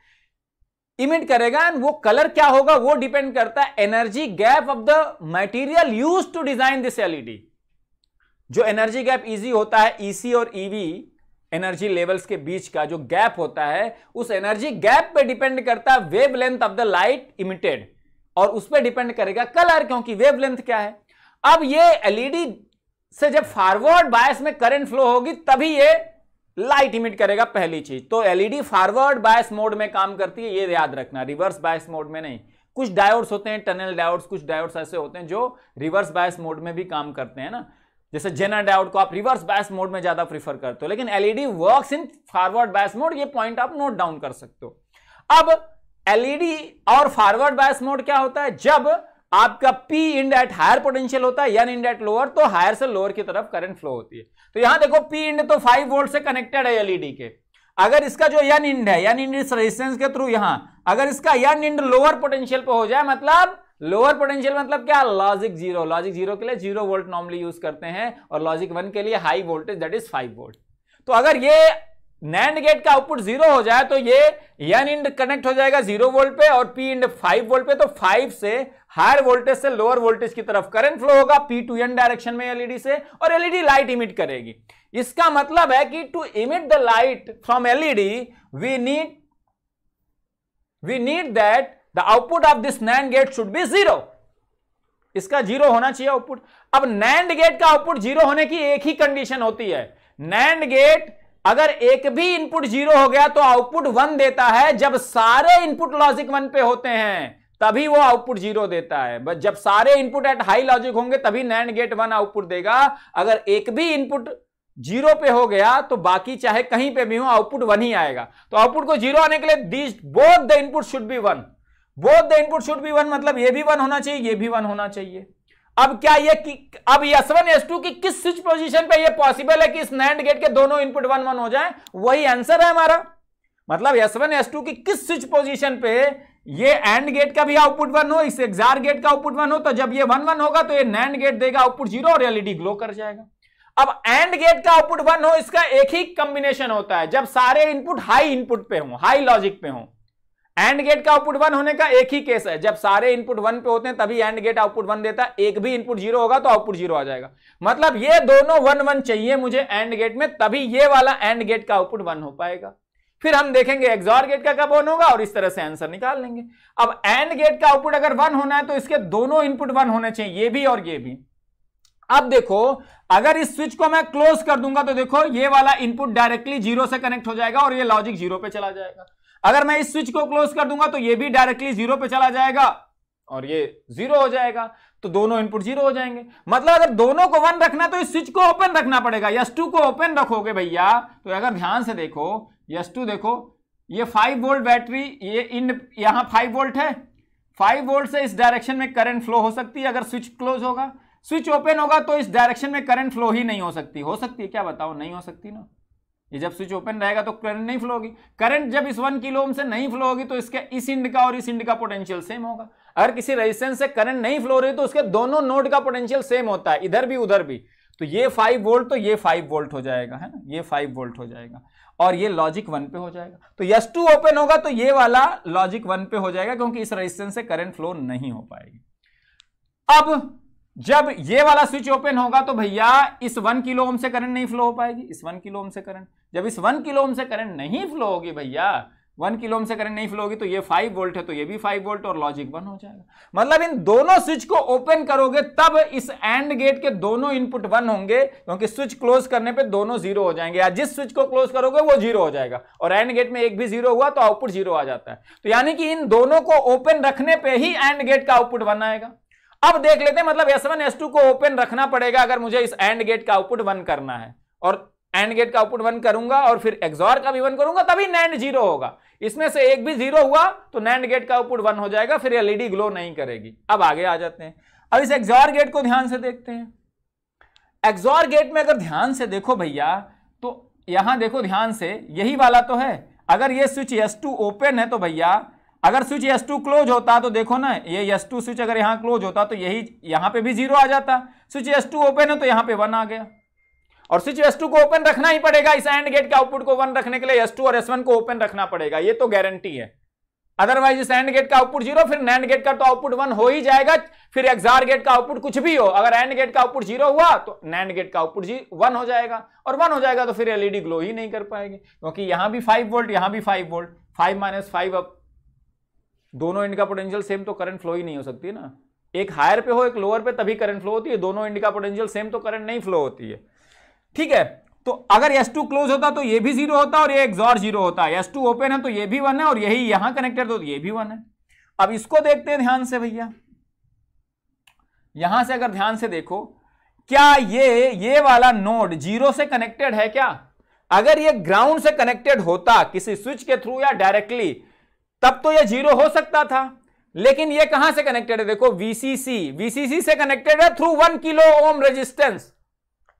इमिट करेगा एंड वो कलर क्या होगा वो डिपेंड करता है energy gap of the material use to design this LED जो एनर्जी गैप इजी होता है ईसी e और ईवी e एनर्जी लेवल्स के बीच का जो गैप होता है उस एनर्जी गैप पे डिपेंड करता है length of the light emitted और उस पर डिपेंड करेगा कलर क्योंकि लेंथ क्या है अब ये एलईडी e से जब फॉरवर्ड बायस में करंट फ्लो होगी तभी ये लाइट इमिट करेगा पहली चीज तो एलईडी फॉरवर्ड बायस मोड में काम करती है ये याद रखना रिवर्स बायस मोड में नहीं कुछ डायोड्स होते हैं टनल डायोड्स कुछ डायोड्स ऐसे होते हैं जो रिवर्स बायस मोड में भी काम करते हैं ना जैसे जेनर डाउट को आप रिवर्स बैस मोड में ज्यादा प्रीफर करते हो लेकिन LED works in forward bias mode ये पॉइंट आप नोट डाउन कर सकते हो अब एलईडी e और फॉरवर्ड बैस मोड क्या होता है जब आपका P end at higher potential होता है एन इंड एट लोअर तो हायर से लोअर की तरफ करंट फ्लो होती है तो यहां देखो पी इंड तो फाइव वोल्ट से कनेक्टेड है एलईडी e के अगर इसका जो यन इंड है यन इंड इस रेजिस्टेंस के थ्रू यहां अगर इसका यन इंड लोअर पोटेंशियल पे हो जाए मतलब लोअर पोटेंशियल मतलब क्या लॉजिक जीरो लॉजिक जीरो के लिए जीरो वोल्ट नॉर्मली यूज करते हैं और लॉजिक वन के लिए high voltage that is five volt तो अगर ये नैंड गेट का आउटपुट जीरो हो जाए तो ये एन इंड कनेक्ट हो जाएगा जीरो वोल्ट पे और पी इंड फाइव वोल्ट पे तो फाइव से हायर वोल्टेज से लोअर वोल्टेज की तरफ करंट फ्लो होगा पी टू एन डायरेक्शन में एलईडी e से और एलईडी लाइट इमिट करेगी इसका मतलब है कि to emit the light from LED we need we need that the output of this NAND gate should be zero इसका जीरो होना चाहिए आउटपुट अब नैंड गेट का आउटपुट जीरो होने की एक ही कंडीशन होती है नैंड गेट अगर एक भी इनपुट जीरो हो गया तो आउटपुट वन देता है जब सारे इनपुट लॉजिक वन पे होते हैं तभी वो आउटपुट जीरो देता है बट जब सारे इनपुट एट हाई लॉजिक होंगे तभी नैंड गेट वन आउटपुट देगा अगर एक भी इनपुट जीरो पे हो गया तो बाकी चाहे कहीं पे भी हो आउटपुट वन ही आएगा तो आउटपुट को जीरो आने के लिए these both the input should be one both the input should be one मतलब ये भी वन होना चाहिए ये भी वन होना चाहिए अब क्या ये कि, अब एस वन एस टू की किस स्विच पोजिशन पे ये पॉसिबल है कि इस नैंड गेट के दोनों इनपुट वन वन हो जाए वही आंसर है हमारा मतलब एस वन एस टू की किस स्विच पोजिशन पे ये एंड गेट का भी आउटपुट वन हो इस एग्जार गेट का आउटपुट वन हो तो जब ये वन वन होगा तो ये नैंड गेट देगा आउटपुट जीरो और एलईडी ग्लो कर जाएगा अब एंड गेट का आउटपुट वन हो इसका एक ही कॉम्बिनेशन होता है जब सारे इनपुट हाई इनपुट पे हो हाई लॉजिक पे हों एंड गेट का आउटपुट वन होने का एक ही केस है जब सारे इनपुट वन पे होते हैं तभी एंड गेट आउटपुट वन देता है एक भी इनपुट जीरो होगा तो आउटपुट जीरो आ जाएगा मतलब ये दोनों वन वन चाहिए मुझे एंड गेट में तभी ये वाला एंड गेट का आउटपुट वन हो पाएगा फिर हम देखेंगे एक्सॉर गेट का कब वन होगा और इस तरह से आंसर निकाल लेंगे अब एंड गेट का आउटपुट अगर वन होना है तो इसके दोनों इनपुट वन होने चाहिए ये भी और ये भी अब देखो अगर इस स्विच को मैं क्लोज कर दूंगा तो देखो ये वाला इनपुट डायरेक्टली जीरो से कनेक्ट हो जाएगा और ये लॉजिक जीरो पे चला जाएगा अगर मैं इस स्विच को क्लोज कर दूंगा तो ये भी डायरेक्टली जीरो पे चला जाएगा और ये जीरो हो जाएगा तो दोनों इनपुट जीरो हो जाएंगे मतलब अगर दोनों को वन रखना तो इस स्विच को ओपन रखना पड़ेगा यस टू को ओपन रखोगे भैया तो अगर ध्यान से देखो यस टू देखो ये फाइव वोल्ट बैटरी ये इन यहां फाइव वोल्ट है फाइव वोल्ट से इस डायरेक्शन में करंट फ्लो हो सकती है अगर स्विच क्लोज होगा स्विच ओपन होगा तो इस डायरेक्शन में करंट फ्लो ही नहीं हो सकती हो सकती है क्या बताओ नहीं हो सकती ना ये जब स्विच ओपन रहेगा तो करंट नहीं फ्लो होगी करंट जब इस वन किलो ओम से नहीं फ्लो होगी तो इसके इस इंड का और इस इंड का पोटेंशियल सेम होगा अगर किसी रेजिस्टेंस से करंट नहीं फ्लो रही तो उसके दोनों नोड का पोटेंशियल सेम होता है इधर भी उधर भी तो ये फाइव वोल्ट तो ये फाइव वोल्ट हो जाएगा है ना ये फाइव वोल्ट हो जाएगा और ये लॉजिक वन पे हो जाएगा तो यस टू ओपन होगा तो ये वाला लॉजिक वन पे हो जाएगा क्योंकि इस रेजिस्टेंस से करंट फ्लो नहीं हो पाएगी अब जब ये वाला स्विच ओपन होगा तो भैया इस वन किलो ओम से करंट नहीं फ्लो हो पाएगी इस वन किलो ओम से करंट जब इस वन किलो से करंट नहीं फ्लो होगी भैया वन किलो से करंट नहीं फ्लो होगी तो ये फाइव वोल्ट है तो ये भी फाइव वोल्ट और लॉजिक वन हो जाएगा मतलब इन दोनों स्विच को ओपन करोगे तब इस एंड गेट के दोनों इनपुट वन होंगे क्योंकि स्विच क्लोज करने पे दोनों जीरो हो जाएंगे या जिस स्विच को क्लोज करोगे वो जीरो हो जाएगा और एंड गेट में एक भी जीरो हुआ तो आउटपुट जीरो आ जाता है तो यानी कि इन दोनों को ओपन रखने पर ही एंड गेट का आउटपुट वन आएगा अब देख लेते हैं मतलब एस वन एस टू को ओपन रखना पड़ेगा अगर मुझे इस एंड गेट का आउटपुट वन करना है और एंड गेट का आउटपुट वन करूंगा और फिर एक्सॉर का भी वन करूंगा तभी नैंड जीरो होगा इसमें से एक भी जीरो हुआ तो नैंड गेट का आउटपुट वन हो जाएगा फिर एलईडी ग्लो नहीं करेगी अब आगे आ जाते हैं अब इस एक्सॉर गेट को ध्यान से देखते हैं एक्सॉर गेट में अगर ध्यान से देखो भैया तो यहां देखो ध्यान से यही वाला तो है अगर ये स्विच एस टू ओपन है तो भैया अगर स्विच एस टू क्लोज होता तो देखो ना ये एस टू स्विच अगर यहां क्लोज होता तो यही यहां पे भी जीरो आ जाता स्विच एस टू ओपन है तो यहां पे वन आ गया और स्विच एस को ओपन रखना ही पड़ेगा इस एंड गेट के आउटपुट को वन रखने के लिए एस और एस को ओपन रखना पड़ेगा ये तो गारंटी है अदरवाइज इस एंड गेट का आउटपुट जीरो फिर नैंड गेट का तो आउटपुट वन हो ही जाएगा फिर एक्सार गेट का आउटपुट कुछ भी हो अगर एंड गेट का आउटपुट जीरो हुआ तो नैंड गेट का आउटपुट जी वन हो जाएगा और वन हो जाएगा तो फिर एलईडी ग्लो ही नहीं कर पाएगी क्योंकि यहां भी फाइव वोल्ट यहां भी five volt five minus five अब दोनों इंड का पोटेंशियल सेम तो करंट फ्लो ही नहीं हो सकती ना एक हायर पे हो एक लोअर पे तभी करंट फ्लो होती है दोनों इंड का पोटेंशियल सेम तो करंट नहीं फ्लो होती है ठीक है तो अगर S2 क्लोज होता तो ये भी जीरो होता और ये एक्सॉर जीरो होता S2 ओपन है तो ये भी वन है और यही यहां कनेक्टेड तो ये भी वन है अब इसको देखते हैं ध्यान से भैया यहां से अगर ध्यान से देखो क्या ये ये वाला नोड जीरो से कनेक्टेड है क्या अगर ये ग्राउंड से कनेक्टेड होता किसी स्विच के थ्रू या डायरेक्टली तब तो ये जीरो हो सकता था लेकिन ये कहां से कनेक्टेड है देखो वीसीसी वीसीसी से कनेक्टेड है through one kilo ohm resistance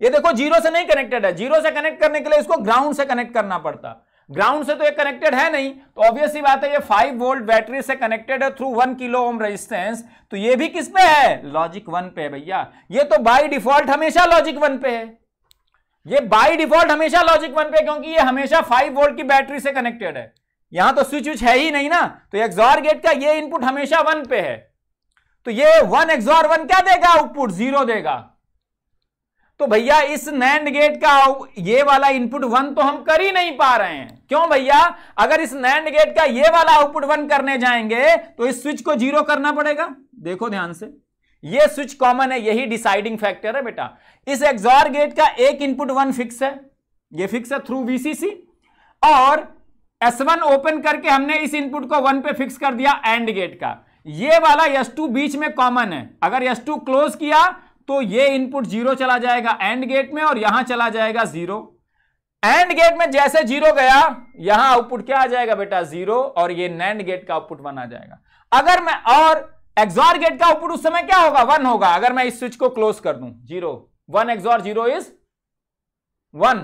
ये देखो जीरो से नहीं कनेक्टेड है जीरो से कनेक्ट करने के लिए इसको ग्राउंड से कनेक्ट करना पड़ता ग्राउंड से तो ये कनेक्टेड है नहीं तो ऑब्वियस ही बात है ये 5 वोल्ट बैटरी से कनेक्टेड है थ्रू 1 किलो ओम रेजिस्टेंस तो ये भी किस पे है लॉजिक 1 पे है भैया ये तो बाय डिफॉल्ट हमेशा लॉजिक 1 पे है ये बाय डिफॉल्ट हमेशा लॉजिक 1 पे क्योंकि ये हमेशा 5 वोल्ट की बैटरी से कनेक्टेड है यहां तो स्विच विच है ही नहीं ना तो एक्सॉर गेट का ये इनपुट हमेशा वन पे है तो ये वन एक्सॉर वन क्या देगा आउटपुट जीरो देगा तो भैया इस नैंड गेट का ये वाला इनपुट वन तो हम कर ही नहीं पा रहे हैं क्यों भैया अगर इस नैंड गेट का ये वाला आउटपुट वन करने जाएंगे तो इस स्विच को जीरो करना पड़ेगा देखो ध्यान से ये स्विच कॉमन है यही डिसाइडिंग फैक्टर है बेटा इस एग्जॉर गेट का एक इनपुट वन फिक्स है ये फिक्स है थ्रू वीसीसी और एस वन ओपन करके हमने इस इनपुट को वन पे फिक्स कर दिया एंड गेट का ये वाला यस टू बीच में कॉमन है अगर यस टू क्लोज किया तो ये इनपुट जीरो चला जाएगा एंड गेट में और यहां चला जाएगा जीरो एंड गेट में जैसे जीरो गया यहां आउटपुट क्या आ जाएगा बेटा जीरो और ये नैंड गेट का आउटपुट वन आ जाएगा अगर मैं और एक्सॉर गेट का आउटपुट उस समय क्या होगा वन होगा अगर मैं इस स्विच को क्लोज कर दूं zero one XOR zero is one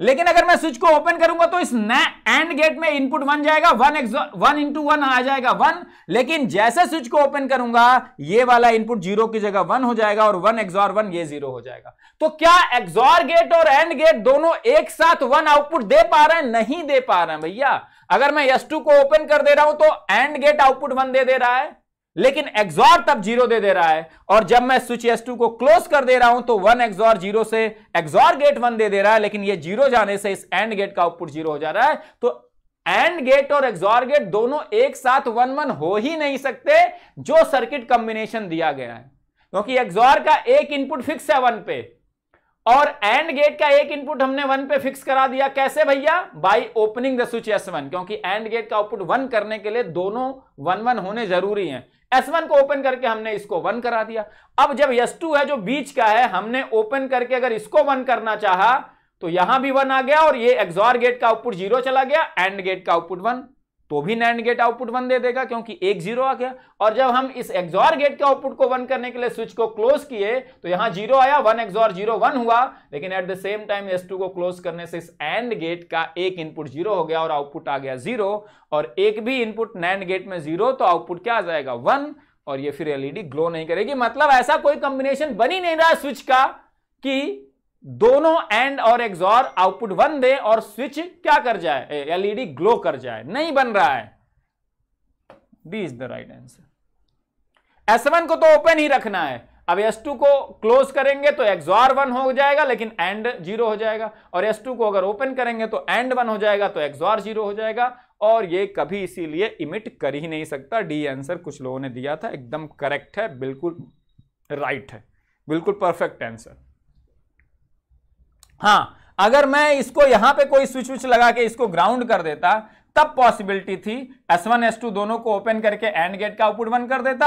लेकिन अगर मैं स्विच को ओपन करूंगा तो इस एंड गेट में इनपुट वन जाएगा वन वन इंटू वन आ जाएगा वन लेकिन जैसे स्विच को ओपन करूंगा ये वाला इनपुट जीरो की जगह वन हो जाएगा और वन एक्सॉर वन ये जीरो हो जाएगा तो क्या एक्सॉर गेट और एंड गेट दोनों एक साथ वन आउटपुट दे पा रहे हैं नहीं दे पा रहे हैं भैया अगर मैं यस को ओपन कर दे रहा हूं तो एंड गेट आउटपुट वन दे दे रहा है लेकिन एक्सॉर तब जीरो दे दे रहा है और जब मैं स्विच एस टू को क्लोज कर दे रहा हूं तो वन एक्सॉर जीरो से एक्सॉर गेट वन दे दे रहा है लेकिन ये जीरो जाने से इस एंड गेट का आउटपुट जीरो हो जा रहा है तो एंड गेट और एक्सॉर गेट दोनों एक साथ वन वन हो ही नहीं सकते जो सर्किट कॉम्बिनेशन दिया गया है क्योंकि एक्सॉर का एक इनपुट फिक्स है वन पे और एंड गेट का एक इनपुट हमने वन पे फिक्स करा दिया कैसे भैया by opening the switch S one क्योंकि एंड गेट का आउटपुट वन करने के लिए दोनों वन वन होने जरूरी हैं S1 को ओपन करके हमने इसको वन करा दिया अब जब S2 है जो बीच का है हमने ओपन करके अगर इसको वन करना चाहा तो यहां भी वन आ गया और ये एक्सोर गेट का आउटपुट जीरो चला गया एंड गेट का आउटपुट वन तो भी नैंड गेट आउटपुट वन दे देगा क्योंकि एक जीरो आ गया और जब हम इस एक्सॉर गेट के आउटपुट को वन करने के लिए स्विच को क्लोज किए तो यहां जीरो आया वन एक्सॉर जीरो वन हुआ लेकिन at the same time S two को क्लोज करने से इस एंड गेट का एक इनपुट जीरो हो गया और आउटपुट आ गया जीरो और एक भी इनपुट नैंड गेट में जीरो तो आउटपुट क्या आ जाएगा वन और ये फिर एलईडी ग्लो e नहीं करेगी मतलब ऐसा कोई कॉम्बिनेशन बनी नहीं रहा स्विच का कि दोनों एंड और एग्जॉर आउटपुट वन दे और स्विच क्या कर जाए एलईडी ग्लो कर जाए नहीं बन रहा है D is the right answer S one को तो ओपन ही रखना है अब S2 को क्लोज करेंगे तो एग्जॉर वन हो जाएगा लेकिन एंड जीरो हो जाएगा और S2 को अगर ओपन करेंगे तो एंड वन हो जाएगा तो एग्जॉर जीरो हो जाएगा और ये कभी इसीलिए इमिट कर ही नहीं सकता डी आंसर कुछ लोगों ने दिया था एकदम करेक्ट है बिल्कुल राइट है बिल्कुल परफेक्ट आंसर हाँ अगर मैं इसको यहां पे कोई स्विच विच लगा के इसको ग्राउंड कर देता तब पॉसिबिलिटी थी S1 S2 दोनों को ओपन करके एंड गेट का आउटपुट वन कर देता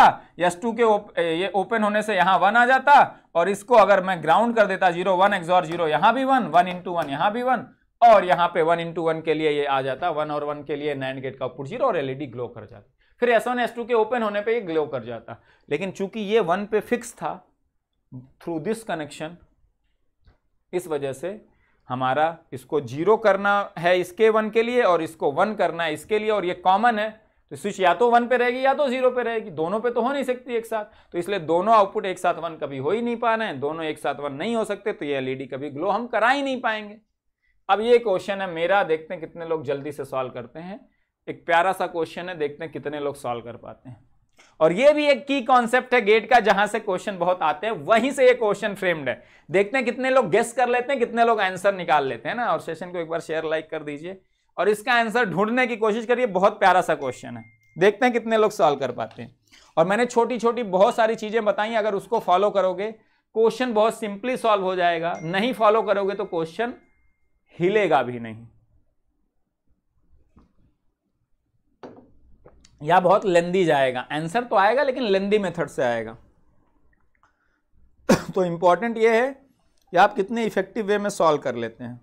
S2 के ओप, ये ओपन होने से यहां वन आ जाता और इसको अगर मैं ग्राउंड कर देता जीरो वन एक्सॉर जीरो यहां भी वन वन इंटू वन यहां भी वन और यहां पे वन इंटू वन के लिए ये आ जाता वन और वन के लिए नैंड गेट का आउटपुट जीरो और एलईडी ग्लो e कर जाती फिर एस वन एस टू के ओपन होने पर ये ग्लो कर जाता लेकिन चूंकि ये वन पे फिक्स था थ्रू दिस कनेक्शन इस वजह से हमारा इसको जीरो करना है इसके वन के लिए और इसको वन करना है इसके लिए और ये कॉमन है तो स्विच या तो वन पे रहेगी या तो जीरो पे रहेगी दोनों पे तो हो नहीं सकती एक साथ तो इसलिए दोनों आउटपुट एक साथ वन कभी हो ही नहीं पा रहे हैं दोनों एक साथ वन नहीं हो सकते तो ये एलईडी कभी ग्लो हम करा ही नहीं पाएंगे अब ये क्वेश्चन है मेरा देखते हैं कितने लोग जल्दी से सॉल्व करते हैं एक प्यारा सा क्वेश्चन है देखते हैं कितने लोग सॉल्व कर पाते हैं और ये भी एक की कॉन्सेप्ट है गेट का जहां से क्वेश्चन बहुत आते हैं वहीं से ये क्वेश्चन फ्रेम्ड है देखते हैं कितने लोग गेस कर लेते हैं कितने लोग आंसर निकाल लेते हैं ना और सेशन को एक बार शेयर लाइक कर दीजिए और इसका आंसर ढूंढने की कोशिश करिए बहुत प्यारा सा क्वेश्चन है देखते हैं कितने लोग सॉल्व कर पाते हैं और मैंने छोटी छोटी बहुत सारी चीज़ें बताई अगर उसको फॉलो करोगे क्वेश्चन बहुत सिंपली सॉल्व हो जाएगा नहीं फॉलो करोगे तो क्वेश्चन हिलेगा भी नहीं या बहुत लेंदी जाएगा आंसर तो आएगा लेकिन लेंदी मेथड से आएगा [COUGHS] तो इंपॉर्टेंट ये है कि आप कितने इफेक्टिव वे में सॉल्व कर लेते हैं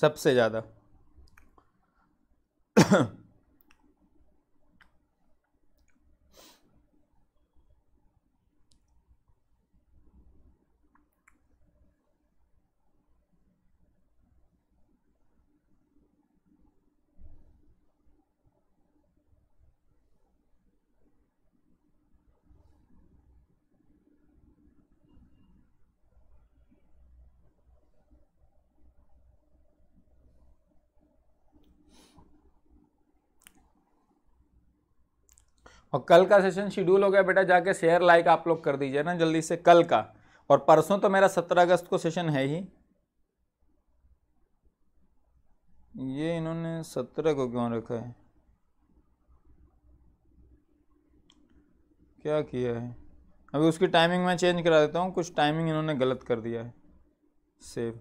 सबसे ज़्यादा [COUGHS] [COUGHS] तो और कल का सेशन शेड्यूल हो गया बेटा जाके शेयर लाइक आप लोग कर दीजिए ना जल्दी से कल का और परसों तो मेरा सत्रह अगस्त को सेशन है ही ये इन्होंने सत्रह को क्यों रखा है क्या किया है अभी उसकी टाइमिंग मैं चेंज करा देता हूँ कुछ टाइमिंग इन्होंने गलत कर दिया है सेव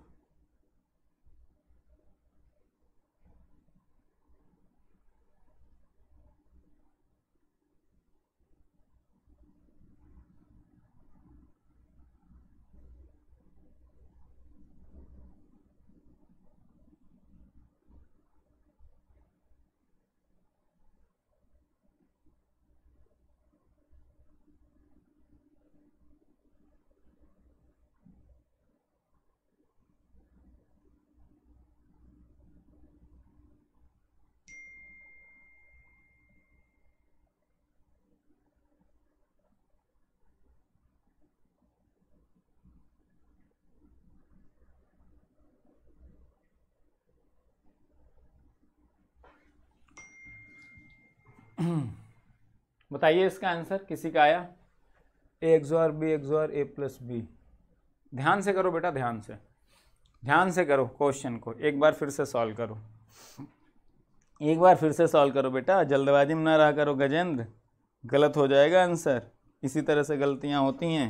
बताइए इसका आंसर किसी का आया A XOR B XOR A plus B ध्यान से करो बेटा ध्यान से ध्यान से करो क्वेश्चन को एक बार फिर से सॉल्व करो एक बार फिर से सॉल्व करो बेटा जल्दबाजी में ना रहा करो गजेंद्र गलत हो जाएगा आंसर इसी तरह से गलतियाँ होती हैं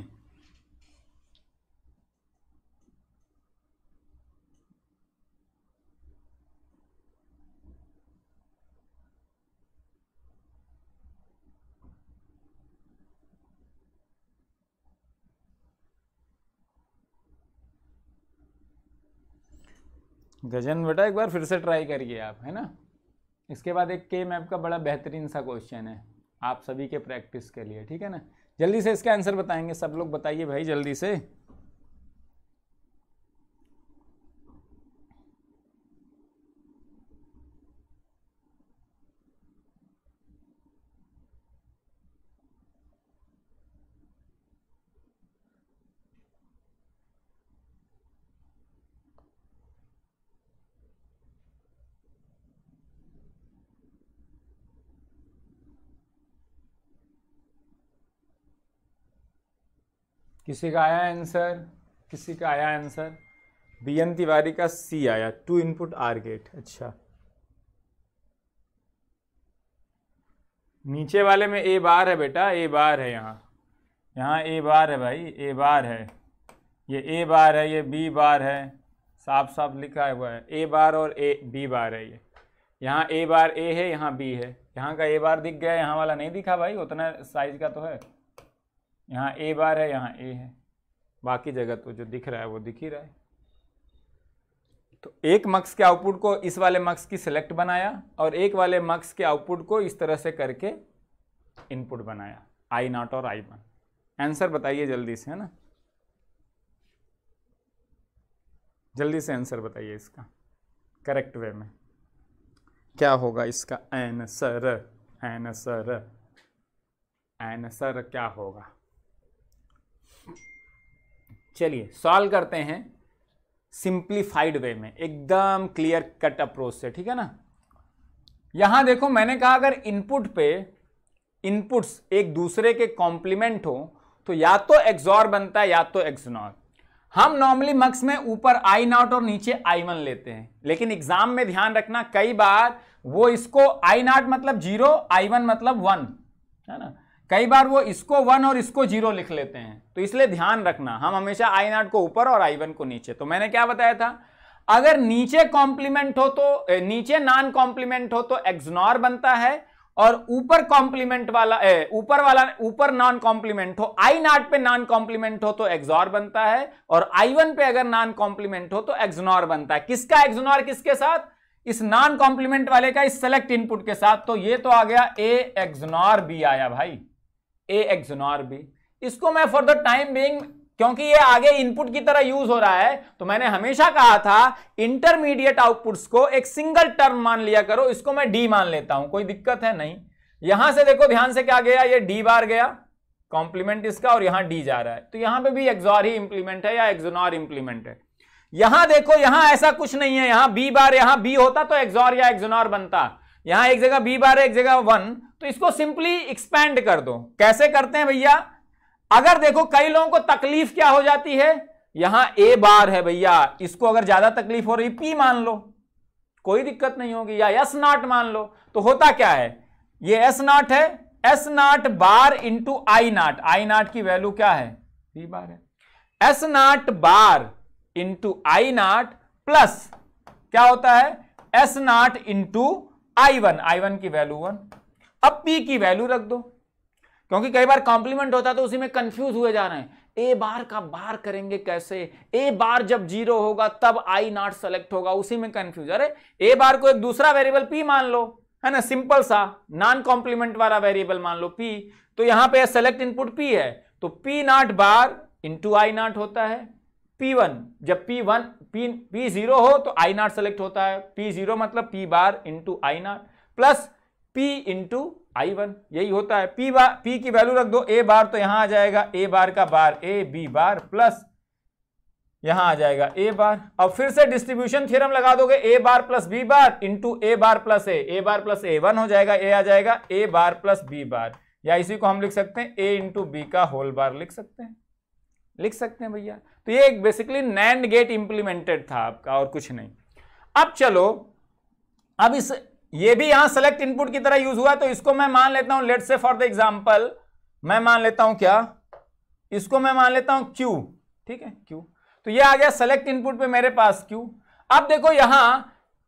गजन बेटा एक बार फिर से ट्राई करिए आप है ना इसके बाद एक के मैप का बड़ा बेहतरीन सा क्वेश्चन है आप सभी के प्रैक्टिस के लिए ठीक है ना जल्दी से इसका आंसर बताएंगे सब लोग बताइए भाई जल्दी से किसी का आया आंसर किसी का आया आंसर बी एन तिवारी का सी आया टू इनपुट आर गेट अच्छा नीचे वाले में ए बार है बेटा ए बार है यहाँ यहाँ ए बार है भाई ए बार है ये ए बार है ये बी बार है साफ साफ लिखा हुआ है ए बार और ए बी बार है ये यहाँ ए बार ए है यहाँ बी है यहाँ का ए बार दिख गया यहाँ वाला नहीं दिखा भाई उतना साइज का तो है यहाँ ए बार है यहाँ ए है बाकी जगह तो जो दिख रहा है वो दिख ही रहा है तो एक मक्स के आउटपुट को इस वाले मक्स की सिलेक्ट बनाया और एक वाले मक्स के आउटपुट को इस तरह से करके इनपुट बनाया आई नॉट और आई वन आंसर बताइए जल्दी से है ना जल्दी से आंसर बताइए इसका करेक्ट वे में क्या होगा इसका सर एन सर क्या होगा चलिए सॉल्व करते हैं सिंप्लीफाइड वे में एकदम क्लियर कट अप्रोच से ठीक है ना यहां देखो मैंने कहा अगर इनपुट पे इनपुट्स एक दूसरे के कॉम्प्लीमेंट हो तो या तो एक्सॉर बनता है या तो एक्सनॉर हम नॉर्मली मक्स में ऊपर आई नॉट और नीचे आई वन लेते हैं लेकिन एग्जाम में ध्यान रखना कई बार वो इसको आई नॉट मतलब जीरो आई वन मतलब वन है ना कई बार वो इसको वन और इसको जीरो लिख लेते हैं तो इसलिए ध्यान रखना हम हमेशा आई नॉट को ऊपर और आई वन को नीचे तो मैंने क्या बताया था अगर नीचे कॉम्प्लीमेंट हो तो नीचे नॉन कॉम्प्लीमेंट हो तो एक्सनॉर बनता है और ऊपर कॉम्प्लीमेंट वाला ऊपर वाला ऊपर नॉन कॉम्प्लीमेंट हो आई नॉट पे नॉन कॉम्प्लीमेंट हो तो एक्सॉर बनता है और आई वन पे अगर नॉन कॉम्प्लीमेंट हो तो एक्सनॉर बनता है किसका एक्सनॉर किसके साथ इस नॉन कॉम्प्लीमेंट वाले का इस सेलेक्ट इनपुट के साथ तो ये तो आ गया ए एक्सनॉर बी आया भाई ए एक्सनॉर बी इसको मैं फॉर द टाइम बीइंग क्योंकि ये आगे इनपुट की तरह यूज हो रहा है तो मैंने हमेशा कहा था इंटरमीडिएट आउटपुट्स को एक सिंगल टर्म मान लिया करो इसको मैं डी मान लेता हूं कोई दिक्कत है नहीं यहां से देखो ध्यान से क्या गया ये डी बार गया कॉम्प्लीमेंट इसका और यहां डी जा रहा है तो यहां पे भी एक्सॉर ही इंप्लीमेंट है या एक्सोनॉर इंप्लीमेंट है यहां देखो यहां ऐसा कुछ नहीं है यहां बी बार यहां बी होता तो एक्सॉर या एक्सोनॉर बनता यहां एक जगह बी बार एक जगह वन तो इसको सिंपली एक्सपेंड कर दो कैसे करते हैं भैया अगर देखो कई लोगों को तकलीफ क्या हो जाती है यहां ए बार है भैया इसको अगर ज्यादा तकलीफ हो रही पी मान लो कोई दिक्कत नहीं होगी या एस नॉट मान लो तो होता क्या है ये एस नॉट है S not bar into I not I not की वैल्यू क्या है पी बार है S not bar into I not plus क्या होता है S not into I one I one की वैल्यू वन अब पी की वैल्यू रख दो क्योंकि कई बार कॉम्प्लीमेंट होता है तो उसी में कंफ्यूज हुए जा रहे हैं ए बार का बार करेंगे कैसे ए बार जब जीरो होगा तब आई नॉट सेलेक्ट होगा उसी में कंफ्यूज अरे ए बार को एक दूसरा वेरिएबल पी मान लो है ना सिंपल सा नॉन कॉम्प्लीमेंट वाला वेरिएबल मान लो पी तो यहां पे सेलेक्ट इनपुट पी है तो P not bar into I not होता है पी वन जब P one P P zero हो तो आई नॉट सेलेक्ट होता है पी जीरो मतलब P bar into I not plus P into I one यही होता है पी बार पी की वैल्यू रख दो ए बार तो यहां आ जाएगा ए बार का बार ए बी बार प्लस यहां आ जाएगा ए बार अब फिर से डिस्ट्रीब्यूशन थ्योरम लगा दोगे A bar plus B bar into A bar plus A A bar plus A one हो जाएगा ए आ जाएगा ए बार प्लस बी बार या इसी को हम लिख सकते हैं ए इंटू बी का होल बार लिख सकते हैं लिख सकते हैं भैया तो ये एक बेसिकली नैंड गेट इंप्लीमेंटेड था आपका और कुछ नहीं अब चलो अब इस ये भी यहां सेलेक्ट इनपुट की तरह यूज हुआ तो इसको मैं मान लेता हूं लेट से फॉर द एग्जाम्पल मैं मान लेता हूं क्या इसको मैं मान लेता हूं क्यू ठीक है क्यू तो ये आ गया सेलेक्ट इनपुट पे मेरे पास क्यू अब देखो यहां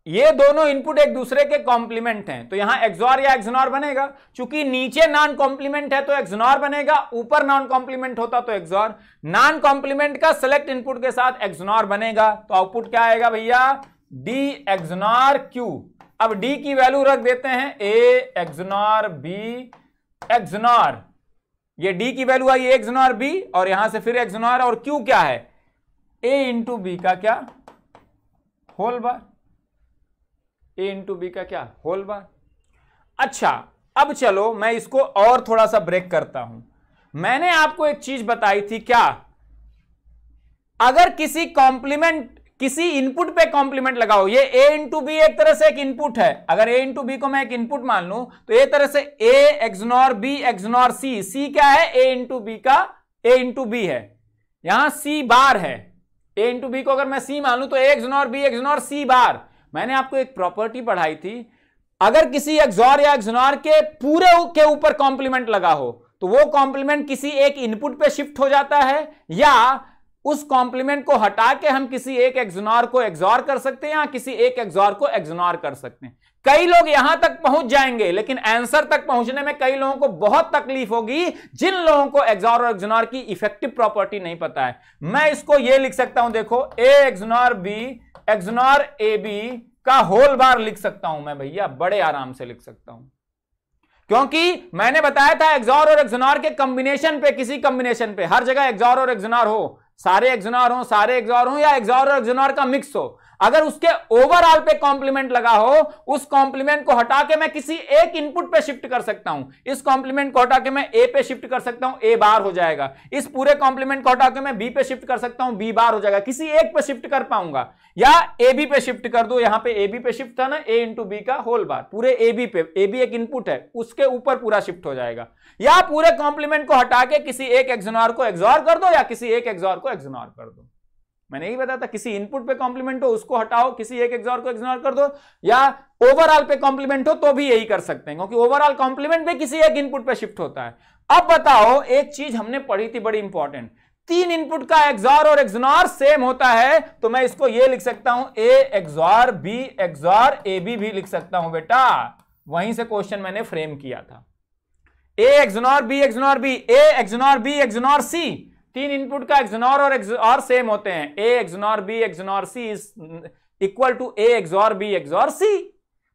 ये दोनों इनपुट एक दूसरे के कॉम्प्लीमेंट हैं तो यहां एक्सोर या एक्सनॉर बनेगा क्योंकि नीचे नॉन कॉम्प्लीमेंट है तो एक्सनॉर बनेगा ऊपर नॉन कॉम्प्लीमेंट होता तो एक्सोर नॉन कॉम्प्लीमेंट का सेलेक्ट इनपुट के साथ एक्सनॉर बनेगा तो आउटपुट क्या आएगा भैया डी एक्सनॉर क्यू अब डी की वैल्यू रख देते हैं ए एक्सनॉर बी एक्सनॉर ये डी की वैल्यू आई एक्सनॉर B और यहां से फिर एक्सनॉर और क्यू क्या है ए इंटू बी का क्या whole bar A into B का क्या होल बार अच्छा अब चलो मैं इसको और थोड़ा सा ब्रेक करता हूं मैंने आपको एक चीज बताई थी क्या अगर किसी कॉम्प्लीमेंट किसी इनपुट पे कॉम्प्लीमेंट लगाओ ये ए इंटू बी एक तरह से एक इनपुट है अगर ए इंटू बी को मैं एक इनपुट मान लू तो एक तरह से A XNOR B XNOR C C क्या है ए इंटू बी का ए इंटू बी है यहां सी बार है ए इंटू बी को अगर मैं सी मान लू तो A XNOR B XNOR C bar मैंने आपको एक प्रॉपर्टी पढ़ाई थी अगर किसी एक्सॉर या एक्सनोर के पूरे के ऊपर कॉम्प्लीमेंट लगा हो तो वो कॉम्प्लीमेंट किसी एक इनपुट पे शिफ्ट हो जाता है या उस कॉम्प्लीमेंट को हटा के हम किसी एक एक्सनॉर को एग्जॉर कर सकते हैं या किसी एक एक्सॉर को एग्जोनॉर कर सकते हैं कई लोग यहां तक पहुंच जाएंगे लेकिन आंसर तक पहुंचने में कई लोगों को बहुत तकलीफ होगी जिन लोगों को एग्जॉर और एक्सनॉर की इफेक्टिव प्रॉपर्टी नहीं पता है मैं इसको यह लिख सकता हूं देखो A XNOR B XNOR A B का होल बार लिख सकता हूं मैं भैया बड़े आराम से लिख सकता हूं क्योंकि मैंने बताया था एक्सॉर और एक्सनॉर के कॉम्बिनेशन पे किसी कॉम्बिनेशन पे हर जगह एग्जॉर और एक्सनॉर हो सारे एक्सोनॉर हो सारे एक्सॉर हो या एक्सॉर और एक्सोनॉर का मिक्स हो अगर उसके ओवरऑल पे कॉम्प्लीमेंट लगा हो उस कॉम्प्लीमेंट को हटा के मैं किसी एक इनपुट पे शिफ्ट कर सकता हूं इस कॉम्प्लीमेंट को हटा के मैं ए पे शिफ्ट कर सकता हूं ए बार हो जाएगा इस पूरे कॉम्प्लीमेंट को हटा के मैं बी पे शिफ्ट कर सकता हूं बी बार हो जाएगा किसी एक पे शिफ्ट कर पाऊंगा या ए बी पे शिफ्ट कर दो यहां पर ए बी पे शिफ्ट था ना ए इंटू बी का होल बार पूरे ए बी पे ए बी एक इनपुट है उसके ऊपर पूरा शिफ्ट हो जाएगा या पूरे कॉम्प्लीमेंट को हटा के किसी एक एक्सोनॉर को एक्सॉर कर दो या किसी एक एक्सॉर को एक्सोनॉर कर दो मैंने यही बताया था किसी इनपुट पे कॉम्प्लीमेंट हो उसको हटाओ किसी एक एग्जॉर को एक्सॉर कर दो या ओवरऑल पे कॉम्प्लीमेंट हो तो भी यही कर सकते हैं क्योंकि ओवरऑल कॉम्प्लीमेंट भी किसी एक इनपुट पे शिफ्ट होता है अब बताओ एक चीज हमने पढ़ी थी बड़ी इंपॉर्टेंट तीन इनपुट का एग्जॉर और एक्सनॉर सेम होता है तो मैं इसको ये लिख सकता हूं ए एग्जॉर बी एग्जॉर ए बी भी लिख सकता हूं बेटा वहीं से क्वेश्चन मैंने फ्रेम किया था A XNOR B XNOR B A XNOR B XNOR C तीन इनपुट का एक्सनॉर और एक्सॉर सेम होते हैं A XNOR B XNOR C is equal to A XOR B XOR C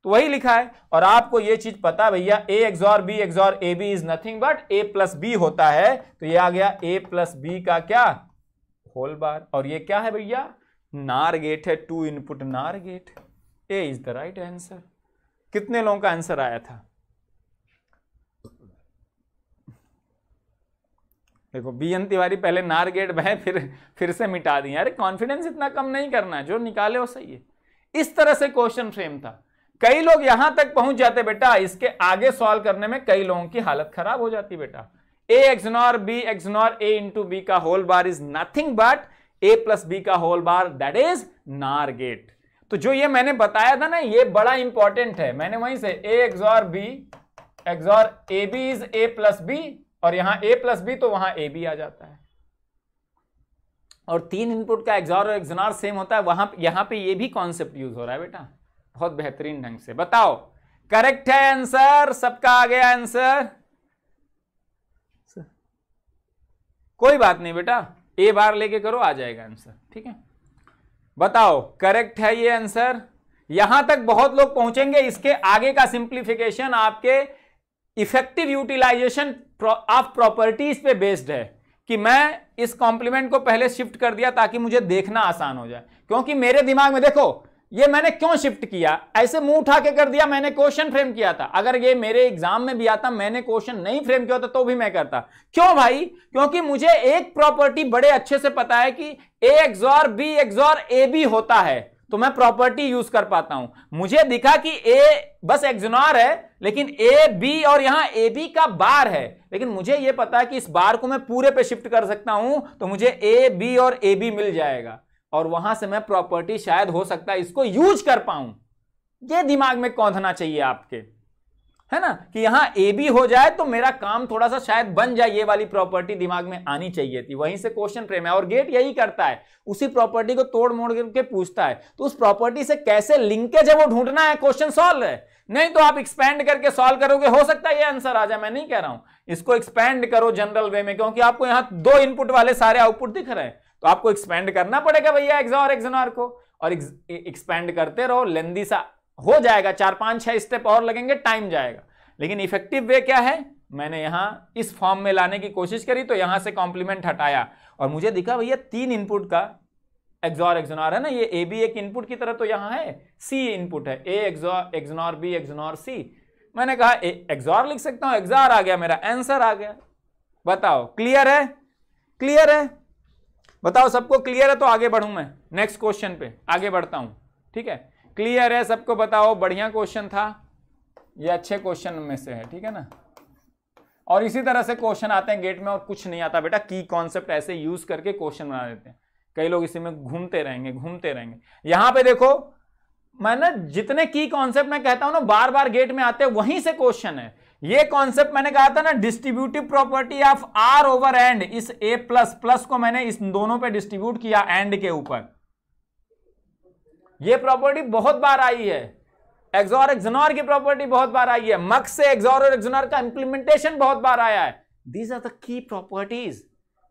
तो वही लिखा है और आपको यह चीज पता भैया A XOR B XOR A B is nothing but A plus B होता है तो ये आ गया ए प्लस बी का क्या होल बार और ये क्या है भैया नार गेट है two input NOR gate A is the right answer कितने लोगों का आंसर आया था देखो बी एन तिवारी पहले नार गेट बहे फिर फिर से मिटा दी अरे कॉन्फिडेंस इतना कम नहीं करना जो निकाले वो सही है इस तरह से क्वेश्चन फ्रेम था कई लोग यहां तक पहुंच जाते बेटा इसके आगे सॉल्व करने में कई लोगों की हालत खराब हो जाती बेटा A XNOR B XNOR A into B का whole bar is nothing but A plus B का whole bar that is NOR gate तो जो ये मैंने बताया था ना ये बड़ा इंपॉर्टेंट है मैंने वहीं से A XOR B XOR A B is A plus B और यहां ए प्लस बी तो वहां ए बी आ जाता है और तीन इनपुट का एक्सॉर और एक्सनार सेम होता है वहां यहां पे ये भी कॉन्सेप्ट यूज हो रहा है बेटा बहुत बेहतरीन ढंग से बताओ करेक्ट है आंसर सबका आ गया आंसर कोई बात नहीं बेटा ए बार लेके करो आ जाएगा आंसर ठीक है बताओ करेक्ट है ये आंसर यहां तक बहुत लोग पहुंचेंगे इसके आगे का सिंप्लीफिकेशन आपके इफेक्टिव यूटिलाइजेशन ऑफ प्रॉपर्टीज पे बेस्ड है कि मैं इस कॉम्प्लीमेंट को पहले शिफ्ट कर दिया ताकि मुझे देखना आसान हो जाए क्योंकि मेरे दिमाग में देखो ये मैंने क्यों शिफ्ट किया ऐसे मुंह उठा के कर दिया मैंने क्वेश्चन फ्रेम किया था अगर ये मेरे एग्जाम में भी आता मैंने क्वेश्चन नहीं फ्रेम किया होता तो भी मैं करता क्यों भाई क्योंकि मुझे एक प्रॉपर्टी बड़े अच्छे से पता है कि A XOR B XOR A B होता है तो मैं प्रॉपर्टी यूज कर पाता हूं मुझे दिखा कि ए बस एक्जनॉर है लेकिन ए बी और यहां ए बी का बार है लेकिन मुझे यह पता है कि इस बार को मैं पूरे पे शिफ्ट कर सकता हूं तो मुझे ए बी और ए बी मिल जाएगा और वहां से मैं प्रॉपर्टी शायद हो सकता है इसको यूज कर पाऊं यह दिमाग में कौंधना चाहिए आपके है ना कि यहां ए बी हो जाए तो मेरा काम थोड़ा सा शायद बन जाए ये वाली प्रॉपर्टी दिमाग में आनी चाहिए थी वहीं से क्वेश्चन फ्रेम है और गेट यही करता है उसी प्रॉपर्टी को तोड़ मोड़ के पूछता है तो उस प्रॉपर्टी से कैसे लिंकेज है वो ढूंढना है क्वेश्चन सॉल्व है नहीं तो आप एक्सपेंड करके सॉल्व करोगे हो सकता है ये आंसर आ जाए मैं नहीं कह रहा हूं इसको एक्सपेंड करो जनरल वे में क्योंकि आपको यहां दो इनपुट वाले सारे आउटपुट दिख रहे हैं तो आपको एक्सपेंड करना पड़ेगा भैया एक्सा एक्सनआर को और एक्सपेंड करते रहो लेंदी सा हो जाएगा चार पांच छह स्टेप और लगेंगे टाइम जाएगा लेकिन इफेक्टिव वे क्या है मैंने यहां इस फॉर्म में लाने की कोशिश करी तो यहां से कॉम्प्लीमेंट हटाया और मुझे दिखा भैया तीन इनपुट का एक्जॉर एक्जोनॉर है ना ये ए बी एक इनपुट की तरह तो यहां है सी इनपुट है ए एक्जॉर एक्जोनॉर बी एक्जोनॉर सी मैंने कहा एक्जॉर लिख सकता हूँ एक्जार आ गया मेरा आंसर आ गया बताओ क्लियर है क्लियर है बताओ सबको क्लियर है तो आगे बढ़ू मैं नेक्स्ट क्वेश्चन पे आगे बढ़ता हूं ठीक है क्लियर है सबको बताओ बढ़िया क्वेश्चन था ये अच्छे क्वेश्चन में से है ठीक है ना और इसी तरह से क्वेश्चन आते हैं गेट में और कुछ नहीं आता बेटा की कॉन्सेप्ट ऐसे यूज करके क्वेश्चन बना देते हैं कई लोग इसी में घूमते रहेंगे घूमते रहेंगे यहां पे देखो मैं ना जितने की कॉन्सेप्ट मैं कहता हूं ना बार बार गेट में आते हैं वहीं से क्वेश्चन है ये कॉन्सेप्ट मैंने कहा था ना distributive property of OR over AND is A plus plus को मैंने इस दोनों पर डिस्ट्रीब्यूट किया एंड के ऊपर ये प्रॉपर्टी बहुत बार आई है एक्सोर एक्सनॉर की प्रॉपर्टी बहुत बार आई है मक्स से एक्सोर और एक्सनॉर का इंप्लीमेंटेशन बहुत बार आया है these are the key properties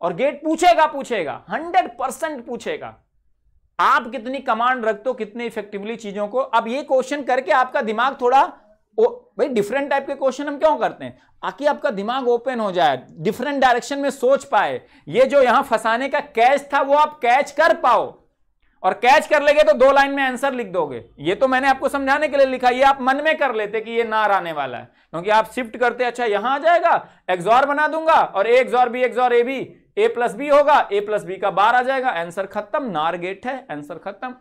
और गेट पूछेगा पूछेगा हंड्रेड परसेंट पूछेगा आप कितनी कमांड रखते हो कितने इफेक्टिवली चीजों को अब ये क्वेश्चन करके आपका दिमाग थोड़ा ओ, भाई डिफरेंट टाइप के क्वेश्चन हम क्यों करते हैं ताकि आपका दिमाग ओपन हो जाए डिफरेंट डायरेक्शन में सोच पाए ये जो यहां फंसाने का कैच था वो आप कैच कर पाओ और कैच कर लेंगे तो दो लाइन में आंसर लिख दोगे ये तो मैंने आपको समझाने के लिए लिखा ये आप मन में कर लेते कि ये नार आने वाला है क्योंकि आप शिफ्ट करते अच्छा यहां आ जाएगा एक्सॉर बना दूंगा और A XOR B XOR A B A plus B होगा ए प्लस बी का बार आ जाएगा आंसर खत्म नार गेट है आंसर खत्म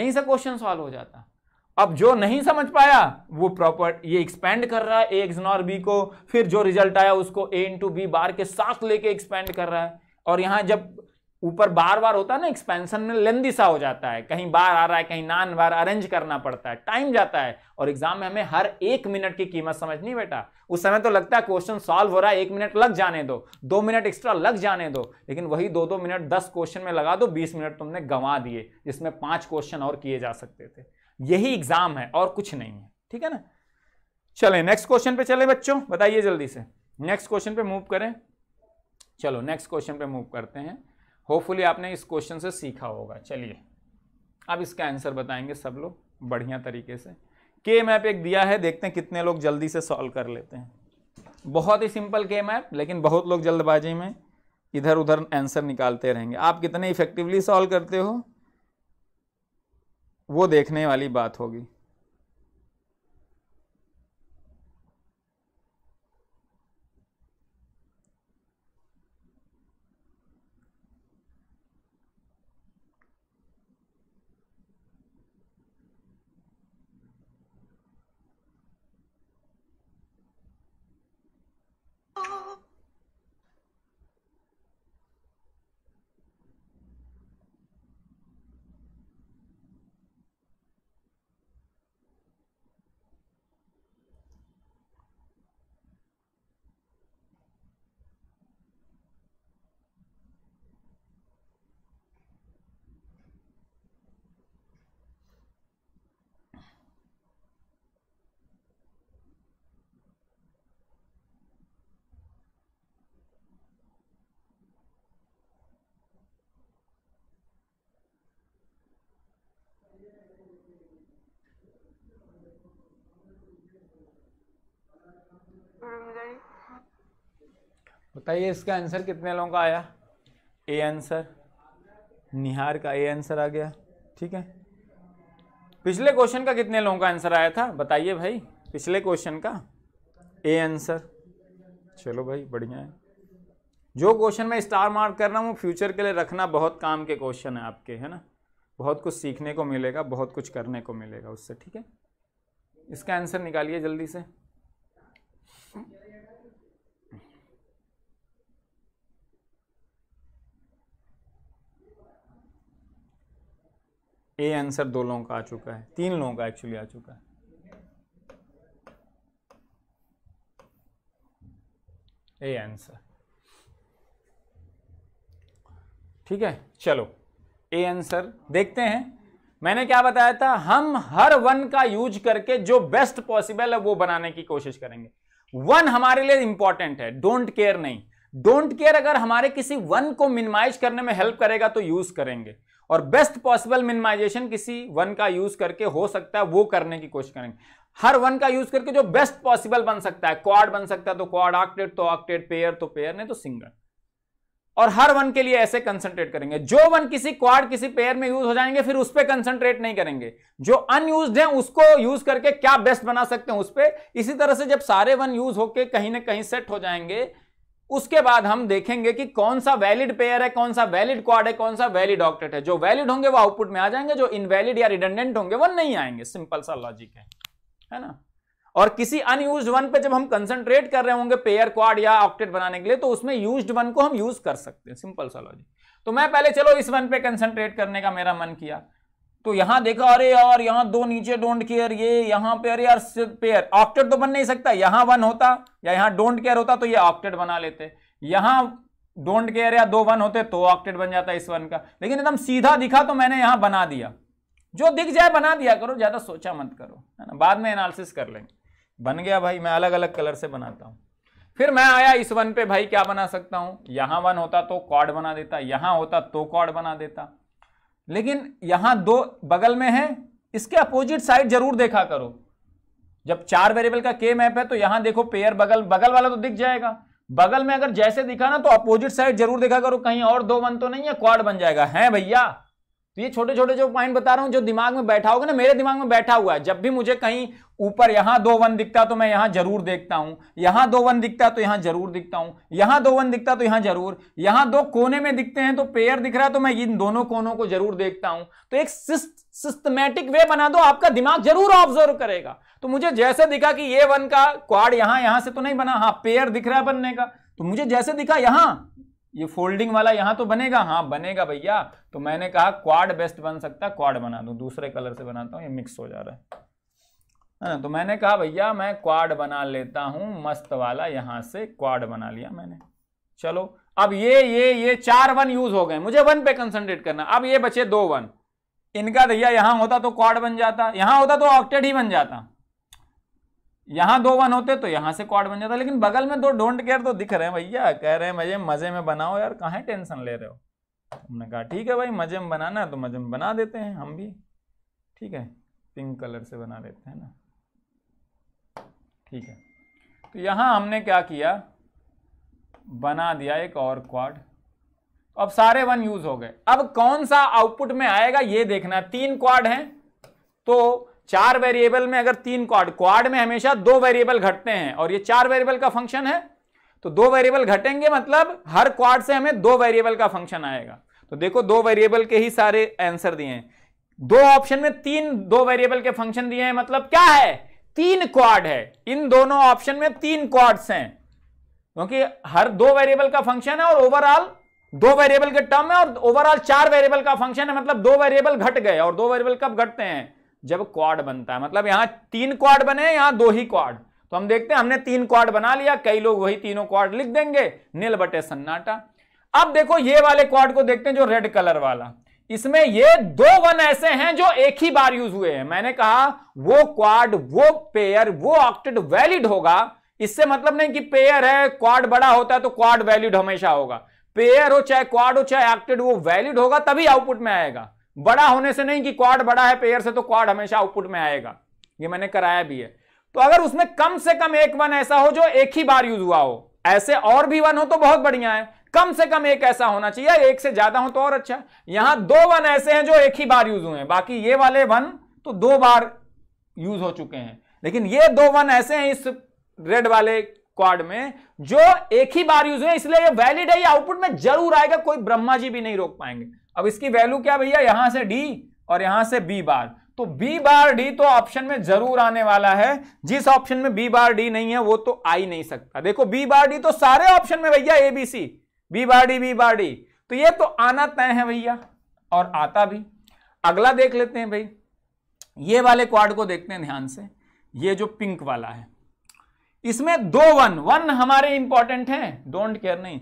यहीं से क्वेश्चन सॉल्व हो जाता अब जो नहीं समझ पाया वो प्रॉपर ये एक्सपेंड कर रहा है ए एक्सनॉर बी को फिर जो रिजल्ट आया उसको ए इंटू बी बार के साथ लेके एक्सपेंड कर रहा है और यहां जब ऊपर बार बार होता है ना एक्सपेंशन में लेंदी सा हो जाता है कहीं बार आ रहा है कहीं नान बार अरेंज करना पड़ता है टाइम जाता है और एग्जाम में हमें हर एक मिनट की कीमत समझनी बेटा उस समय तो लगता है क्वेश्चन सॉल्व हो रहा है एक मिनट लग जाने दो दो मिनट एक्स्ट्रा लग जाने दो लेकिन वही दो दो मिनट दस क्वेश्चन में लगा दो बीस मिनट तुमने गंवा दिए जिसमें पांच क्वेश्चन और किए जा सकते थे यही एग्जाम है और कुछ नहीं है ठीक है ना चले नेक्स्ट क्वेश्चन पे चले बच्चों बताइए जल्दी से नेक्स्ट क्वेश्चन पे मूव करें चलो नेक्स्ट क्वेश्चन पे मूव करते हैं होपफुली आपने इस क्वेश्चन से सीखा होगा चलिए अब इसका आंसर बताएंगे सब लोग बढ़िया तरीके से के मैप एक दिया है देखते हैं कितने लोग जल्दी से सॉल्व कर लेते हैं बहुत ही सिंपल के मैप लेकिन बहुत लोग जल्दबाजी में इधर उधर आंसर निकालते रहेंगे आप कितने इफेक्टिवली सॉल्व करते हो वो देखने वाली बात होगी बताइए इसका आंसर कितने लोगों का आया ए आंसर निहार का ए आंसर आ गया ठीक है पिछले क्वेश्चन का कितने लोगों का आंसर आया था बताइए भाई पिछले क्वेश्चन का ए आंसर चलो भाई बढ़िया है जो क्वेश्चन मैं स्टार मार्क कर रहा हूँ फ्यूचर के लिए रखना बहुत काम के क्वेश्चन है आपके है ना बहुत कुछ सीखने को मिलेगा बहुत कुछ करने को मिलेगा उससे ठीक है इसका आंसर निकालिए जल्दी से ए आंसर दो लोगों का आ चुका है तीन लोगों का एक्चुअली आ चुका है ए आंसर ठीक है चलो ए आंसर देखते हैं मैंने क्या बताया था हम हर वन का यूज करके जो बेस्ट पॉसिबल है वो बनाने की कोशिश करेंगे वन हमारे लिए इंपॉर्टेंट है डोंट केयर नहीं डोंट केयर अगर हमारे किसी वन को मिनिमाइज करने में हेल्प करेगा तो यूज करेंगे और बेस्ट पॉसिबल मिनिमाइजेशन किसी वन का यूज करके हो सकता है वो करने की कोशिश करेंगे हर वन का यूज करके जो बेस्ट पॉसिबल बन सकता है क्वाड बन सकता है तो क्वाड ऑक्टेट तो ऑक्टेट पेयर तो पेयर नहीं तो सिंगल और हर वन के लिए ऐसे कंसंट्रेट करेंगे जो वन किसी क्वाड किसी पेयर में यूज हो जाएंगे फिर उस पर कंसंट्रेट नहीं करेंगे जो अनयूज है उसको यूज करके क्या बेस्ट बना सकते हैं उस पर इसी तरह से जब सारे वन यूज होकर कहीं ना कहीं सेट हो जाएंगे उसके बाद हम देखेंगे कि कौन सा वैलिड पेयर है कौन सा वैलिड क्वाड है कौन सा वैलिड ऑक्टेट है जो वैलिड होंगे वो आउटपुट में आ जाएंगे जो इनवैलिड या रिडेंडेंट होंगे वो नहीं आएंगे सिंपल सा लॉजिक है है ना और किसी अनयूज वन पे जब हम कंसंट्रेट कर रहे होंगे पेयर क्वाड या ऑक्टेट बनाने के लिए तो उसमें यूज वन को हम यूज कर सकते हैं सिंपल सा लॉजिक तो मैं पहले चलो इस वन पे कंसंट्रेट करने का मेरा मन किया तो यहां देखा अरे यार यहां दो नीचे डोंट केयर ये यहां पे अरे यार पेयर ऑक्टेट तो बन नहीं सकता यहां वन होता या यहां डोंट केयर होता तो ये ऑक्टेट बना लेते यहां डोंट केयर या दो वन होते तो ऑक्टेट बन जाता इस वन का लेकिन एकदम सीधा दिखा तो मैंने यहां बना दिया जो दिख जाए बना दिया करो ज्यादा सोचा मत करो है ना बाद में एनालिसिस कर लेंगे बन गया भाई मैं अलग अलग कलर से बनाता हूँ फिर मैं आया इस वन पे भाई क्या बना सकता हूँ यहाँ वन होता तो कॉर्ड बना देता यहाँ होता तो कॉर्ड बना देता लेकिन यहाँ दो बगल में है इसके अपोजिट साइड जरूर देखा करो जब चार वेरिएबल का के मैप है तो यहां देखो पेयर बगल बगल वाला तो दिख जाएगा बगल में अगर जैसे दिखा ना तो अपोजिट साइड जरूर देखा करो कहीं और दो वन तो नहीं है क्वाड बन जाएगा है भैया तो ये छोटे छोटे जो पॉइंट बता रहा हूं जो दिमाग में बैठा होगा ना मेरे दिमाग में बैठा हुआ है जब भी मुझे कहीं ऊपर यहां दो वन दिखता तो मैं यहां जरूर देखता हूं यहां दो वन दिखता तो यहां जरूर दिखता हूं यहां दो वन दिखता तो यहां जरूर यहां दो कोने में दिखते हैं तो पेयर दिख रहा है तो मैं इन दोनों कोनों को जरूर देखता हूं तो एक सिस्टमेटिक वे बना दो आपका दिमाग जरूर ऑब्जर्व करेगा तो मुझे जैसे दिखा कि ये वन का क्वाड यहां यहां से तो नहीं बना हाँ पेयर दिख रहा है बनने का तो मुझे जैसे दिखा यहां ये फोल्डिंग वाला यहां तो बनेगा हाँ बनेगा भैया तो मैंने कहा क्वाड बेस्ट बन सकता क्वाड बना दू दूसरे कलर से बनाता हूँ ये मिक्स हो जा रहा है है ना तो मैंने कहा भैया मैं क्वाड बना लेता हूं मस्त वाला यहां से क्वाड बना लिया मैंने चलो अब ये ये ये चार वन यूज हो गए मुझे वन पे कंसंट्रेट करना अब ये बचे दो वन इनका भैया यहां होता तो क्वाड बन जाता यहां होता तो ऑक्टेड ही बन जाता यहां दो वन होते तो यहां से क्वाड बन जाता लेकिन बगल में दो डोंट केयर तो दिख रहे हैं भैया कह रहे हैं मजे मजे में बनाओ यार कहा टेंशन ले रहे हो हमने कहा ठीक है भाई मजे में बनाना है तो मजे में बना देते हैं हम भी ठीक है पिंक कलर से बना देते हैं ना ठीक है तो यहां हमने क्या किया बना दिया एक और क्वाड अब सारे वन यूज हो गए अब कौन सा आउटपुट में आएगा ये देखना तीन क्वाड हैं तो चार वेरिएबल में अगर तीन क्वाड क्वाड में हमेशा दो वेरिएबल घटते हैं और ये चार वेरिएबल का फंक्शन है तो दो वेरिएबल घटेंगे मतलब हर क्वाड से हमें दो वेरिएबल का फंक्शन आएगा तो देखो दो वेरिएबल के ही सारे आंसर दिए हैं दो ऑप्शन में तीन दो वेरिएबल के फंक्शन दिए हैं मतलब क्या है तीन क्वाड है इन दोनों ऑप्शन में तीन क्वाड्स हैं क्योंकि हर दो वेरिएबल का फंक्शन है और ओवरऑल दो वेरिएबल के टर्म है और ओवरऑल चार वेरिएबल का फंक्शन है मतलब दो वेरिएबल घट गए और दो वेरिएबल कब घटते हैं जब क्वाड बनता है मतलब यहां तीन क्वाड बने यहां दो ही क्वाड तो हम देखते हैं हमने तीन क्वाड बना लिया कई लोग वही तीनों क्वाड लिख देंगे नील बटे सन्नाटा अब देखो ये वाले क्वाड को देखते हैं जो रेड कलर वाला इसमें ये दो वन ऐसे हैं जो एक ही बार यूज हुए हैं मैंने कहा वो क्वाड वो पेयर वो ऑक्टेट वैलिड होगा इससे मतलब नहीं कि पेयर है क्वाड बड़ा होता है तो क्वाड वैलिड हमेशा होगा पेयर हो चाहे क्वाड हो चाहे ऑक्टेट वो वैलिड होगा तभी आउटपुट में आएगा बड़ा होने से नहीं कि क्वाड बड़ा है पेयर से तो क्वाड हमेशा आउटपुट में आएगा ये मैंने कराया भी है तो अगर उसमें कम से कम एक वन ऐसा हो जो एक ही बार यूज हुआ हो ऐसे और भी वन हो तो बहुत बढ़िया है कम से कम एक ऐसा होना चाहिए एक से ज्यादा हो तो और अच्छा यहां दो वन ऐसे हैं जो एक ही बार यूज हुए हैं बाकी ये वाले वन तो दो बार यूज हो चुके हैं लेकिन ये दो वन ऐसे हैं इस रेड वाले क्वाड में जो एक ही बार यूज हुए इसलिए ये वैलिड है ये आउटपुट में जरूर आएगा कोई ब्रह्मा जी भी नहीं रोक पाएंगे अब इसकी वैल्यू क्या भैया यहां से डी और यहां से बी बार तो बी बार डी तो ऑप्शन में जरूर आने वाला है जिस ऑप्शन में बी बार डी नहीं है वो तो आ ही नहीं सकता देखो बी बार डी तो सारे ऑप्शन में भैया ABC B bar D B bar D तो ये तो आना तय है भैया और आता भी अगला देख लेते हैं भाई ये वाले क्वाड को देखते हैं ध्यान से ये जो पिंक वाला है इसमें दो वन वन हमारे इंपॉर्टेंट हैं डोंट केयर नहीं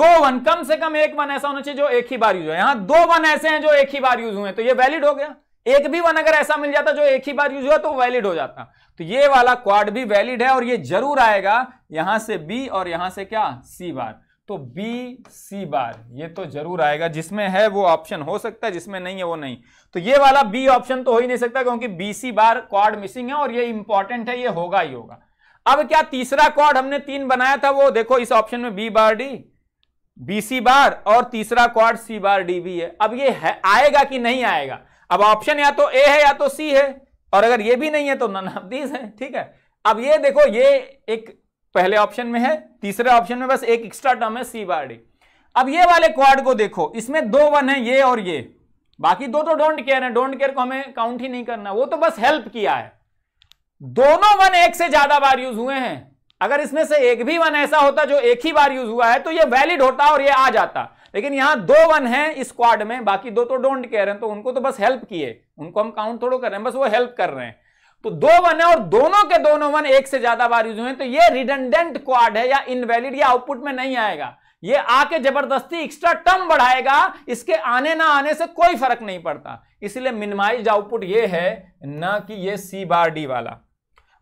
दो वन कम से कम एक वन ऐसा होना चाहिए जो एक ही बार यूज हो यहां दो वन ऐसे हैं जो एक ही बार यूज हुए तो ये वैलिड हो गया एक भी वन अगर ऐसा मिल जाता जो एक ही बार यूज हुआ तो वैलिड हो जाता तो ये वाला क्वाड भी वैलिड है और ये जरूर आएगा यहां से बी और यहां से क्या सी बार तो बी सी बार ये तो जरूर आएगा जिसमें है वो ऑप्शन हो सकता है जिसमें नहीं है वो नहीं तो ये वाला बी ऑप्शन तो हो ही नहीं सकता क्योंकि B C bar quad missing है और ये इंपॉर्टेंट है ये होगा ही होगा अब क्या तीसरा क्वार हमने तीन बनाया था वो देखो इस ऑप्शन में B bar D B C bar और तीसरा क्वाड सी बार डी भी है अब ये है आएगा कि नहीं आएगा अब ऑप्शन या तो ए है या तो सी है और अगर ये भी नहीं है तो नन ऑफ दीज है ठीक है अब ये देखो ये एक पहले ऑप्शन में है तीसरे ऑप्शन में बस एक एक्स्ट्रा टर्म है सी बार डी अब ये वाले क्वाड को देखो इसमें दो वन है ये और ये बाकी दो तो डोंट केयर है डोंट केयर को हमें काउंट ही नहीं करना वो तो बस हेल्प किया है दोनों वन एक से ज्यादा बार यूज हुए हैं अगर इसमें से एक भी वन ऐसा होता जो एक ही बार यूज हुआ है तो ये वैलिड होता और ये आ जाता लेकिन यहां दो वन है इस क्वाड में बाकी दो तो डोंट कह रहे हैं तो उनको तो बस हेल्प किए उनको हम काउंट थोड़ो कर रहे हैं बस वो हेल्प कर रहे हैं तो दो वन है और दोनों के दोनों वन एक से ज्यादा बार यूज हुए तो ये रिडेंडेंट क्वाड है या इनवैलिड या आउटपुट में नहीं आएगा ये आके जबरदस्ती एक्स्ट्रा टर्म बढ़ाएगा इसके आने ना आने से कोई फर्क नहीं पड़ता इसलिए मिनिमाइज आउटपुट ये है ना कि ये सी बार डी वाला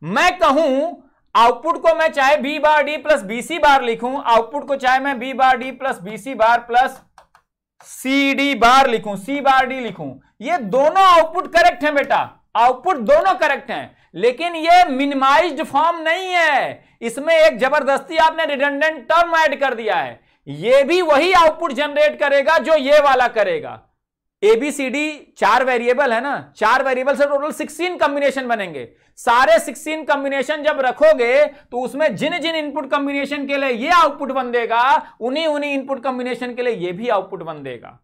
मैं कहूं आउटपुट को मैं चाहे B bar D plus BC bar लिखूं आउटपुट को चाहे मैं B bar D plus BC bar plus C D bar लिखूं सी बार डी लिखूं ये दोनों आउटपुट करेक्ट हैं बेटा आउटपुट दोनों करेक्ट हैं लेकिन ये मिनिमाइज्ड फॉर्म नहीं है इसमें एक जबरदस्ती आपने रिडंडेंट टर्म ऐड कर दिया है ये भी वही आउटपुट जनरेट करेगा जो ये वाला करेगा एबीसीडी चार वेरिएबल है ना चार वेरिएबल से टोटल सिक्सटीन कॉम्बिनेशन बनेंगे सारे सिक्सटीन कॉम्बिनेशन जब रखोगे तो उसमें जिन जिन इनपुट कॉम्बिनेशन के लिए ये आउटपुट बन देगा उन्हीं उन्हीं इनपुट कॉम्बिनेशन के लिए ये भी आउटपुट बन देगा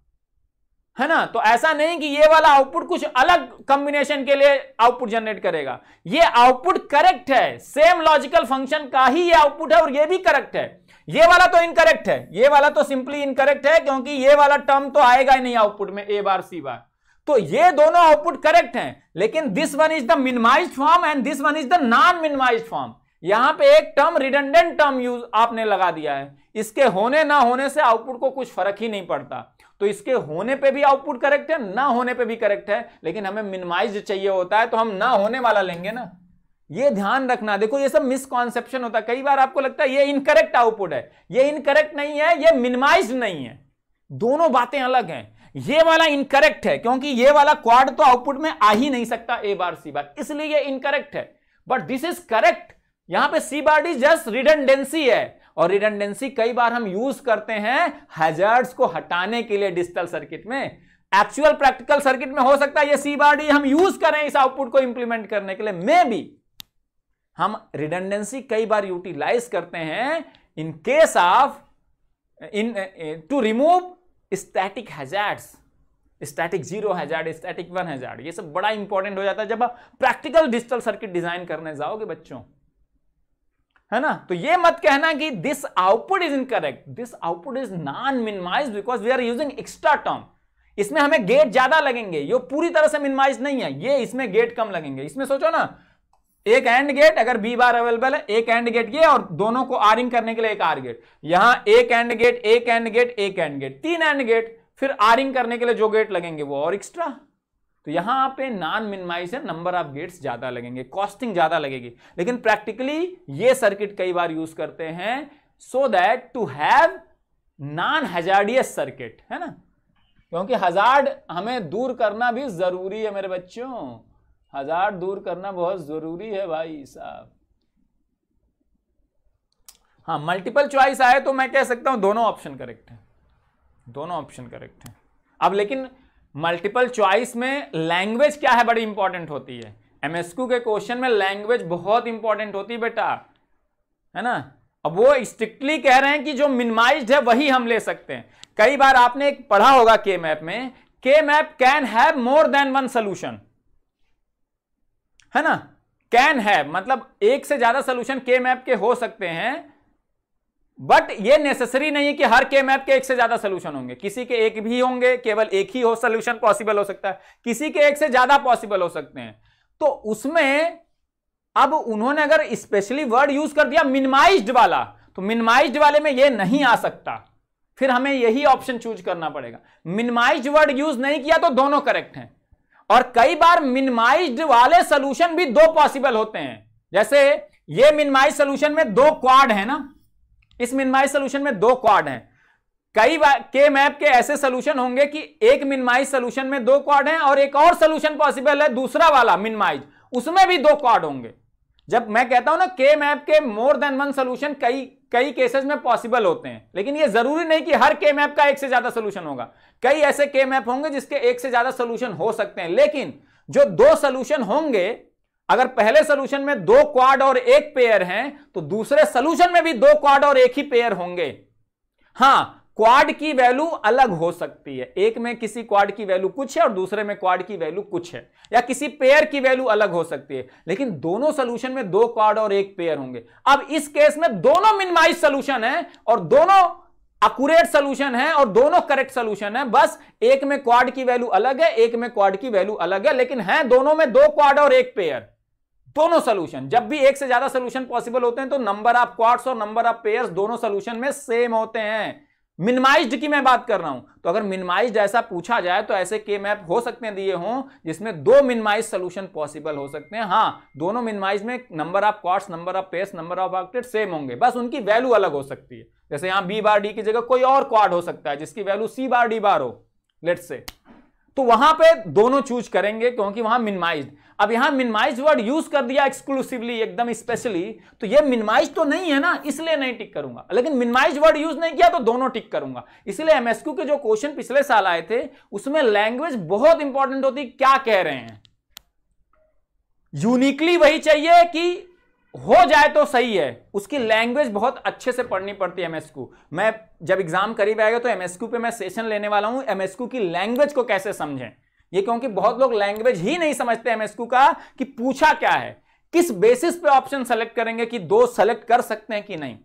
है ना तो ऐसा नहीं कि ये वाला आउटपुट कुछ अलग कॉम्बिनेशन के लिए आउटपुट जनरेट करेगा ये आउटपुट करेक्ट है सेम लॉजिकल फंक्शन का ही ये आउटपुट है और ये भी करेक्ट है ये वाला तो इनकरेक्ट है ये वाला तो सिंपली इनकरेक्ट है क्योंकि ये वाला टर्म तो आएगा ही नहीं आउटपुट में ए बार सी बार तो ये दोनों आउटपुट करेक्ट हैं लेकिन this one is the minimized form and this one is the non minimized form यहां पे एक टर्म रिडेंडेंट टर्म यूज आपने लगा दिया है इसके होने ना होने से आउटपुट को कुछ फर्क ही नहीं पड़ता तो इसके होने पे भी आउटपुट करेक्ट है ना होने पे भी करेक्ट है लेकिन हमें मिनिमाइज चाहिए होता है तो हम ना होने वाला लेंगे ना ये ध्यान रखना देखो ये सब मिसकॉन्सेप्शन होता है कई बार आपको लगता है ये इनकरेक्ट आउटपुट है ये इनकरेक्ट नहीं है ये मिनिमाइज नहीं है दोनों बातें अलग हैं ये वाला इनकरेक्ट है क्योंकि ये वाला क्वाड तो आउटपुट में आ ही नहीं सकता ए बार सी बार इसलिए ये इनकरेक्ट है बट दिस इज करेक्ट यहां पे C bar D just redundancy है और रिडंडेंसी कई बार हम यूज करते हैं हैजर्ड्स को हटाने के लिए डिजिटल सर्किट में एक्चुअल प्रैक्टिकल सर्किट में हो सकता है ये सी बार डी हम यूज करें इस आउटपुट को इंप्लीमेंट करने के लिए मे बी हम रिडंडेंसी कई बार यूटिलाइज करते हैं in case of in to remove static hazards static zero hazard static one hazard ये सब बड़ा इंपॉर्टेंट हो जाता है जब आप प्रैक्टिकल डिजिटल सर्किट डिजाइन करने जाओगे बच्चों है ना तो ये मत कहना कि this output is incorrect this output is non minimize because we are using extra term इसमें हमें गेट ज्यादा लगेंगे ये पूरी तरह से मिनिमाइज नहीं है ये इसमें गेट कम लगेंगे इसमें सोचो ना एक एंड गेट अगर बी बार अवेलेबल है एक एंड गेट ये और दोनों को आरिंग करने के लिए एक आर गेट यहां एक एंड गेट एक एंड गेट एक एंड गेट तीन एंड गेट फिर आरिंग करने के लिए जो गेट लगेंगे वो और एक्स्ट्रा तो यहां पे नॉन है नंबर ऑफ गेट्स ज्यादा लगेंगे कॉस्टिंग ज्यादा लगेगी लेकिन प्रैक्टिकली ये सर्किट कई बार यूज करते हैं so that to have non hazardous circuit है ना क्योंकि हजार्ड हमें दूर करना भी जरूरी है मेरे बच्चों हजार दूर करना बहुत जरूरी है भाई साहब हाँ मल्टीपल चॉइस आए तो मैं कह सकता हूं दोनों ऑप्शन करेक्ट हैं दोनों ऑप्शन करेक्ट हैं अब लेकिन मल्टीपल चॉइस में लैंग्वेज क्या है बड़ी इंपॉर्टेंट होती है एमएसक्यू के क्वेश्चन में लैंग्वेज बहुत इंपॉर्टेंट होती है बेटा है ना अब वो स्ट्रिक्टली कह रहे हैं कि जो मिनिमाइज्ड है वही हम ले सकते हैं कई बार आपने एक पढ़ा होगा के मैप में K map can have more than one solution है ना कैन हैव मतलब एक से ज्यादा सोल्यूशन के मैप के हो सकते हैं बट ये नेसेसरी नहीं है कि हर के मैप के एक से ज्यादा सोल्यूशन होंगे किसी के एक भी होंगे केवल एक ही हो सोल्यूशन पॉसिबल हो सकता है किसी के एक से ज्यादा पॉसिबल हो सकते हैं तो उसमें अब उन्होंने अगर स्पेशली वर्ड यूज कर दिया मिनिमाइज्ड वाला तो मिनिमाइज्ड वाले में ये नहीं आ सकता फिर हमें यही ऑप्शन चूज करना पड़ेगा मिनिमाइज वर्ड यूज नहीं किया तो दोनों करेक्ट हैं और कई बार मिनिमाइज्ड वाले सोल्यूशन भी दो पॉसिबल होते हैं जैसे ये मिनिमाइज सोल्यूशन में दो क्वाड है ना इस मिनिमाइज सोल्यूशन में दो क्वाड है कई बार के मैप के ऐसे सोल्यूशन होंगे कि एक मिनिमाइज सोल्यूशन में दो क्वाड है और एक और सोल्यूशन पॉसिबल है दूसरा वाला मिनिमाइज उसमें भी दो क्वाड होंगे जब मैं कहता हूं ना के मैप के मोर देन वन सोल्यूशन कई कई केसेस में पॉसिबल होते हैं लेकिन यह जरूरी नहीं कि हर के मैप का एक से ज्यादा सोल्यूशन होगा कई ऐसे के मैप होंगे जिसके एक से ज्यादा सोल्यूशन हो सकते हैं लेकिन जो दो सोल्यूशन होंगे अगर पहले सोल्यूशन में दो क्वाड और एक पेयर हैं तो दूसरे सोल्यूशन में भी दो क्वाड और एक ही पेयर होंगे हां क्वाड की वैल्यू अलग हो सकती है एक में किसी क्वाड की वैल्यू कुछ है और दूसरे में क्वाड की वैल्यू कुछ है या किसी पेयर की वैल्यू अलग हो सकती है लेकिन दोनों सोल्यूशन में दो क्वाड और एक पेयर होंगे अब इस केस में दोनों मिनिमाइज सोल्यूशन है और दोनों अकुरेट सोल्यूशन है और दोनों करेक्ट सोल्यूशन है बस एक में क्वाड की वैल्यू अलग है एक में क्वाड की वैल्यू अलग है लेकिन है दोनों में दो क्वाड और एक पेयर दोनों सोल्यूशन जब भी एक से ज्यादा सोल्यूशन पॉसिबल होते हैं तो नंबर ऑफ क्वाड्स और नंबर ऑफ पेयर्स दोनों सोल्यूशन में सेम होते हैं मिनिमाइज्ड की मैं बात कर रहा हूं तो अगर मिनिमाइज्ड ऐसा पूछा जाए तो ऐसे के मैप हो सकते हैं दिए हों जिसमें दो मिनिमाइज सोल्यूशन पॉसिबल हो सकते हैं हाँ दोनों मिनिमाइज में number of quads number of pairs number of octet same होंगे बस उनकी वैल्यू अलग हो सकती है जैसे यहां बी बार डी की जगह कोई और क्वार हो सकता है जिसकी वैल्यू सी बार डी बार हो लेट्स से तो वहां पे दोनों चूज करेंगे क्योंकि वहां मिनिमाइज अब यहां मिनिमाइज वर्ड यूज कर दिया एक्सक्लूसिवली एकदम स्पेशली तो ये मिनिमाइज तो नहीं है ना इसलिए नहीं टिक करूंगा लेकिन मिनिमाइज वर्ड यूज नहीं किया तो दोनों टिक करूंगा इसलिए एमएसक्यू के जो क्वेश्चन पिछले साल आए थे उसमें लैंग्वेज बहुत इंपॉर्टेंट होती क्या कह रहे हैं यूनिकली वही चाहिए कि हो जाए तो सही है उसकी लैंग्वेज बहुत अच्छे से पढ़नी पड़ती है एमएसक्यू मैं जब एग्जाम करीब आएगा तो एमएसक्यू पे मैं सेशन लेने वाला हूं एमएसक्यू की लैंग्वेज को कैसे समझें ये क्योंकि बहुत लोग लैंग्वेज ही नहीं समझते एमएसक्यू का कि पूछा क्या है किस बेसिस पे ऑप्शन सेलेक्ट करेंगे कि दो सेलेक्ट कर सकते हैं कि नहीं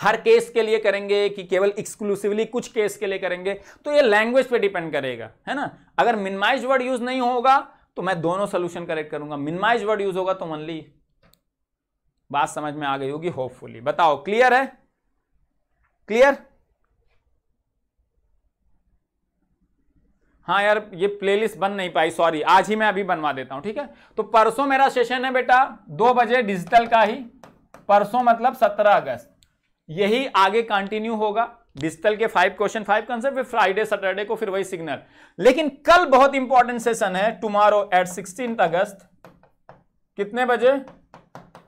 हर केस के लिए करेंगे कि केवल एक्सक्लूसिवली कुछ केस के लिए करेंगे तो ये लैंग्वेज पे डिपेंड करेगा है ना अगर मिनिमाइज वर्ड यूज नहीं होगा तो मैं दोनों सोल्यूशन करेक्ट करूंगा मिनिमाइज वर्ड यूज होगा तो मनली बात समझ में आ गई होगी होपफुली बताओ क्लियर है क्लियर हाँ यार ये प्लेलिस्ट बन नहीं पाई सॉरी आज ही मैं अभी बनवा देता हूं ठीक है तो परसों मेरा सेशन है बेटा दो बजे डिजिटल का ही परसों मतलब सत्रह अगस्त यही आगे कंटिन्यू होगा डिजिटल के फाइव क्वेश्चन फाइव कंसेप्ट फिर फ्राइडे सैटरडे को फिर वही सिग्नल लेकिन कल बहुत इंपॉर्टेंट सेशन है टुमारो एट सिक्सटीन अगस्त कितने बजे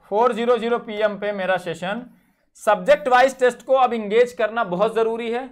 four zero zero P M पे मेरा सेशन सब्जेक्ट वाइज टेस्ट को अब इंगेज करना बहुत ज़रूरी है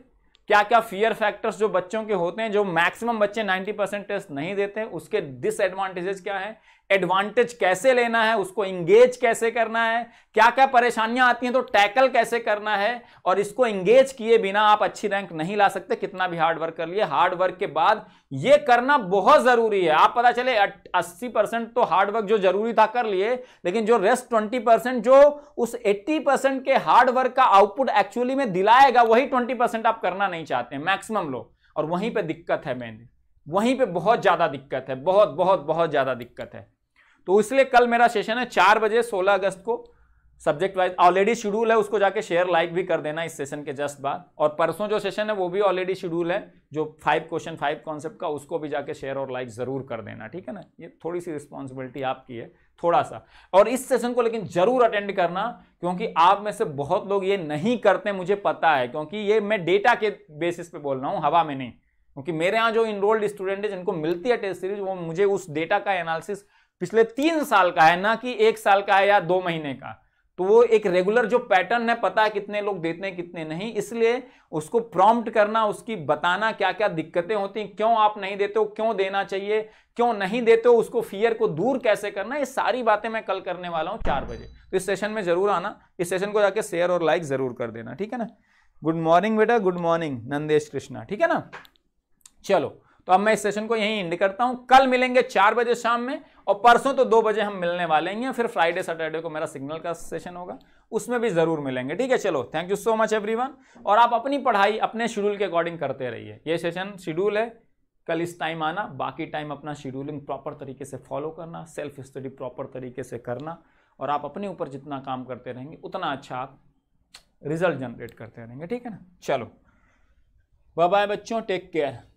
क्या क्या फियर फैक्टर्स जो बच्चों के होते हैं जो मैक्सिमम बच्चे 90 परसेंट टेस्ट नहीं देते उसके डिसएडवांटेजेस क्या है एडवांटेज कैसे लेना है उसको इंगेज कैसे करना है क्या क्या परेशानियां आती हैं तो टैकल कैसे करना है और इसको इंगेज किए बिना आप अच्छी रैंक नहीं ला सकते कितना भी हार्ड वर्क कर लिए हार्ड वर्क के बाद ये करना बहुत ज़रूरी है आप पता चले अस्सी परसेंट तो हार्ड वर्क जो ज़रूरी था कर लिए लेकिन जो रेस्ट ट्वेंटी परसेंट जो उस एट्टी परसेंट के हार्ड वर्क का आउटपुट एक्चुअली में दिलाएगा वही ट्वेंटी परसेंट आप करना नहीं चाहते हैं मैक्सिमम लोग और वहीं पर दिक्कत है मैंने वहीं पे बहुत ज़्यादा दिक्कत है बहुत बहुत बहुत ज़्यादा दिक्कत है तो इसलिए कल मेरा सेशन है चार बजे सोलह अगस्त को सब्जेक्ट वाइज ऑलरेडी शेड्यूल है उसको जाके शेयर लाइक भी कर देना इस सेशन के जस्ट बाद और परसों जो सेशन है वो भी ऑलरेडी शेड्यूल है जो फाइव क्वेश्चन फाइव कॉन्सेप्ट का उसको भी जाके शेयर और लाइक ज़रूर कर देना ठीक है ना ये थोड़ी सी रिस्पॉन्सिबिलिटी आपकी है थोड़ा सा और इस सेशन को लेकिन ज़रूर अटेंड करना क्योंकि आप में से बहुत लोग ये नहीं करते मुझे पता है क्योंकि ये मैं डेटा के बेसिस पे बोल रहा हूँ हवा में नहीं क्योंकि मेरे यहाँ जो इनरोल्ड स्टूडेंट है जिनको मिलती है टेस्ट सीरीज वो मुझे उस डेटा का एनालिसिस पिछले तीन साल का है ना कि एक साल का है या दो महीने का तो वो एक रेगुलर जो पैटर्न है पता है कितने लोग देते हैं कितने नहीं इसलिए उसको प्रॉम्प्ट करना उसकी बताना क्या क्या दिक्कतें होती हैं क्यों आप नहीं देते हो क्यों देना चाहिए क्यों नहीं देते हो उसको फियर को दूर कैसे करना ये सारी बातें मैं कल करने वाला हूँ चार बजे तो इस सेशन में जरूर आना इस सेशन को जाके शेयर और लाइक जरूर कर देना ठीक है ना गुड मॉर्निंग बेटा गुड मॉर्निंग नंदेश कृष्णा ठीक है ना चलो तो अब मैं इस सेशन को यहीं इंड करता हूँ कल मिलेंगे चार बजे शाम में और परसों तो दो बजे हम मिलने वाले हैं फिर फ्राइडे सैटरडे को मेरा सिग्नल का सेशन होगा उसमें भी ज़रूर मिलेंगे ठीक है चलो thank you so much everyone और आप अपनी पढ़ाई अपने शेड्यूल के अकॉर्डिंग करते रहिए ये सेशन शेड्यूल है कल इस टाइम आना बाकी टाइम अपना शेड्यूलिंग प्रॉपर तरीके से फॉलो करना सेल्फ स्टडी प्रॉपर तरीके से करना और आप अपने ऊपर जितना काम करते रहेंगे उतना अच्छा आप रिजल्ट जनरेट करते रहेंगे ठीक है ना चलो बाय बाय बच्चों टेक केयर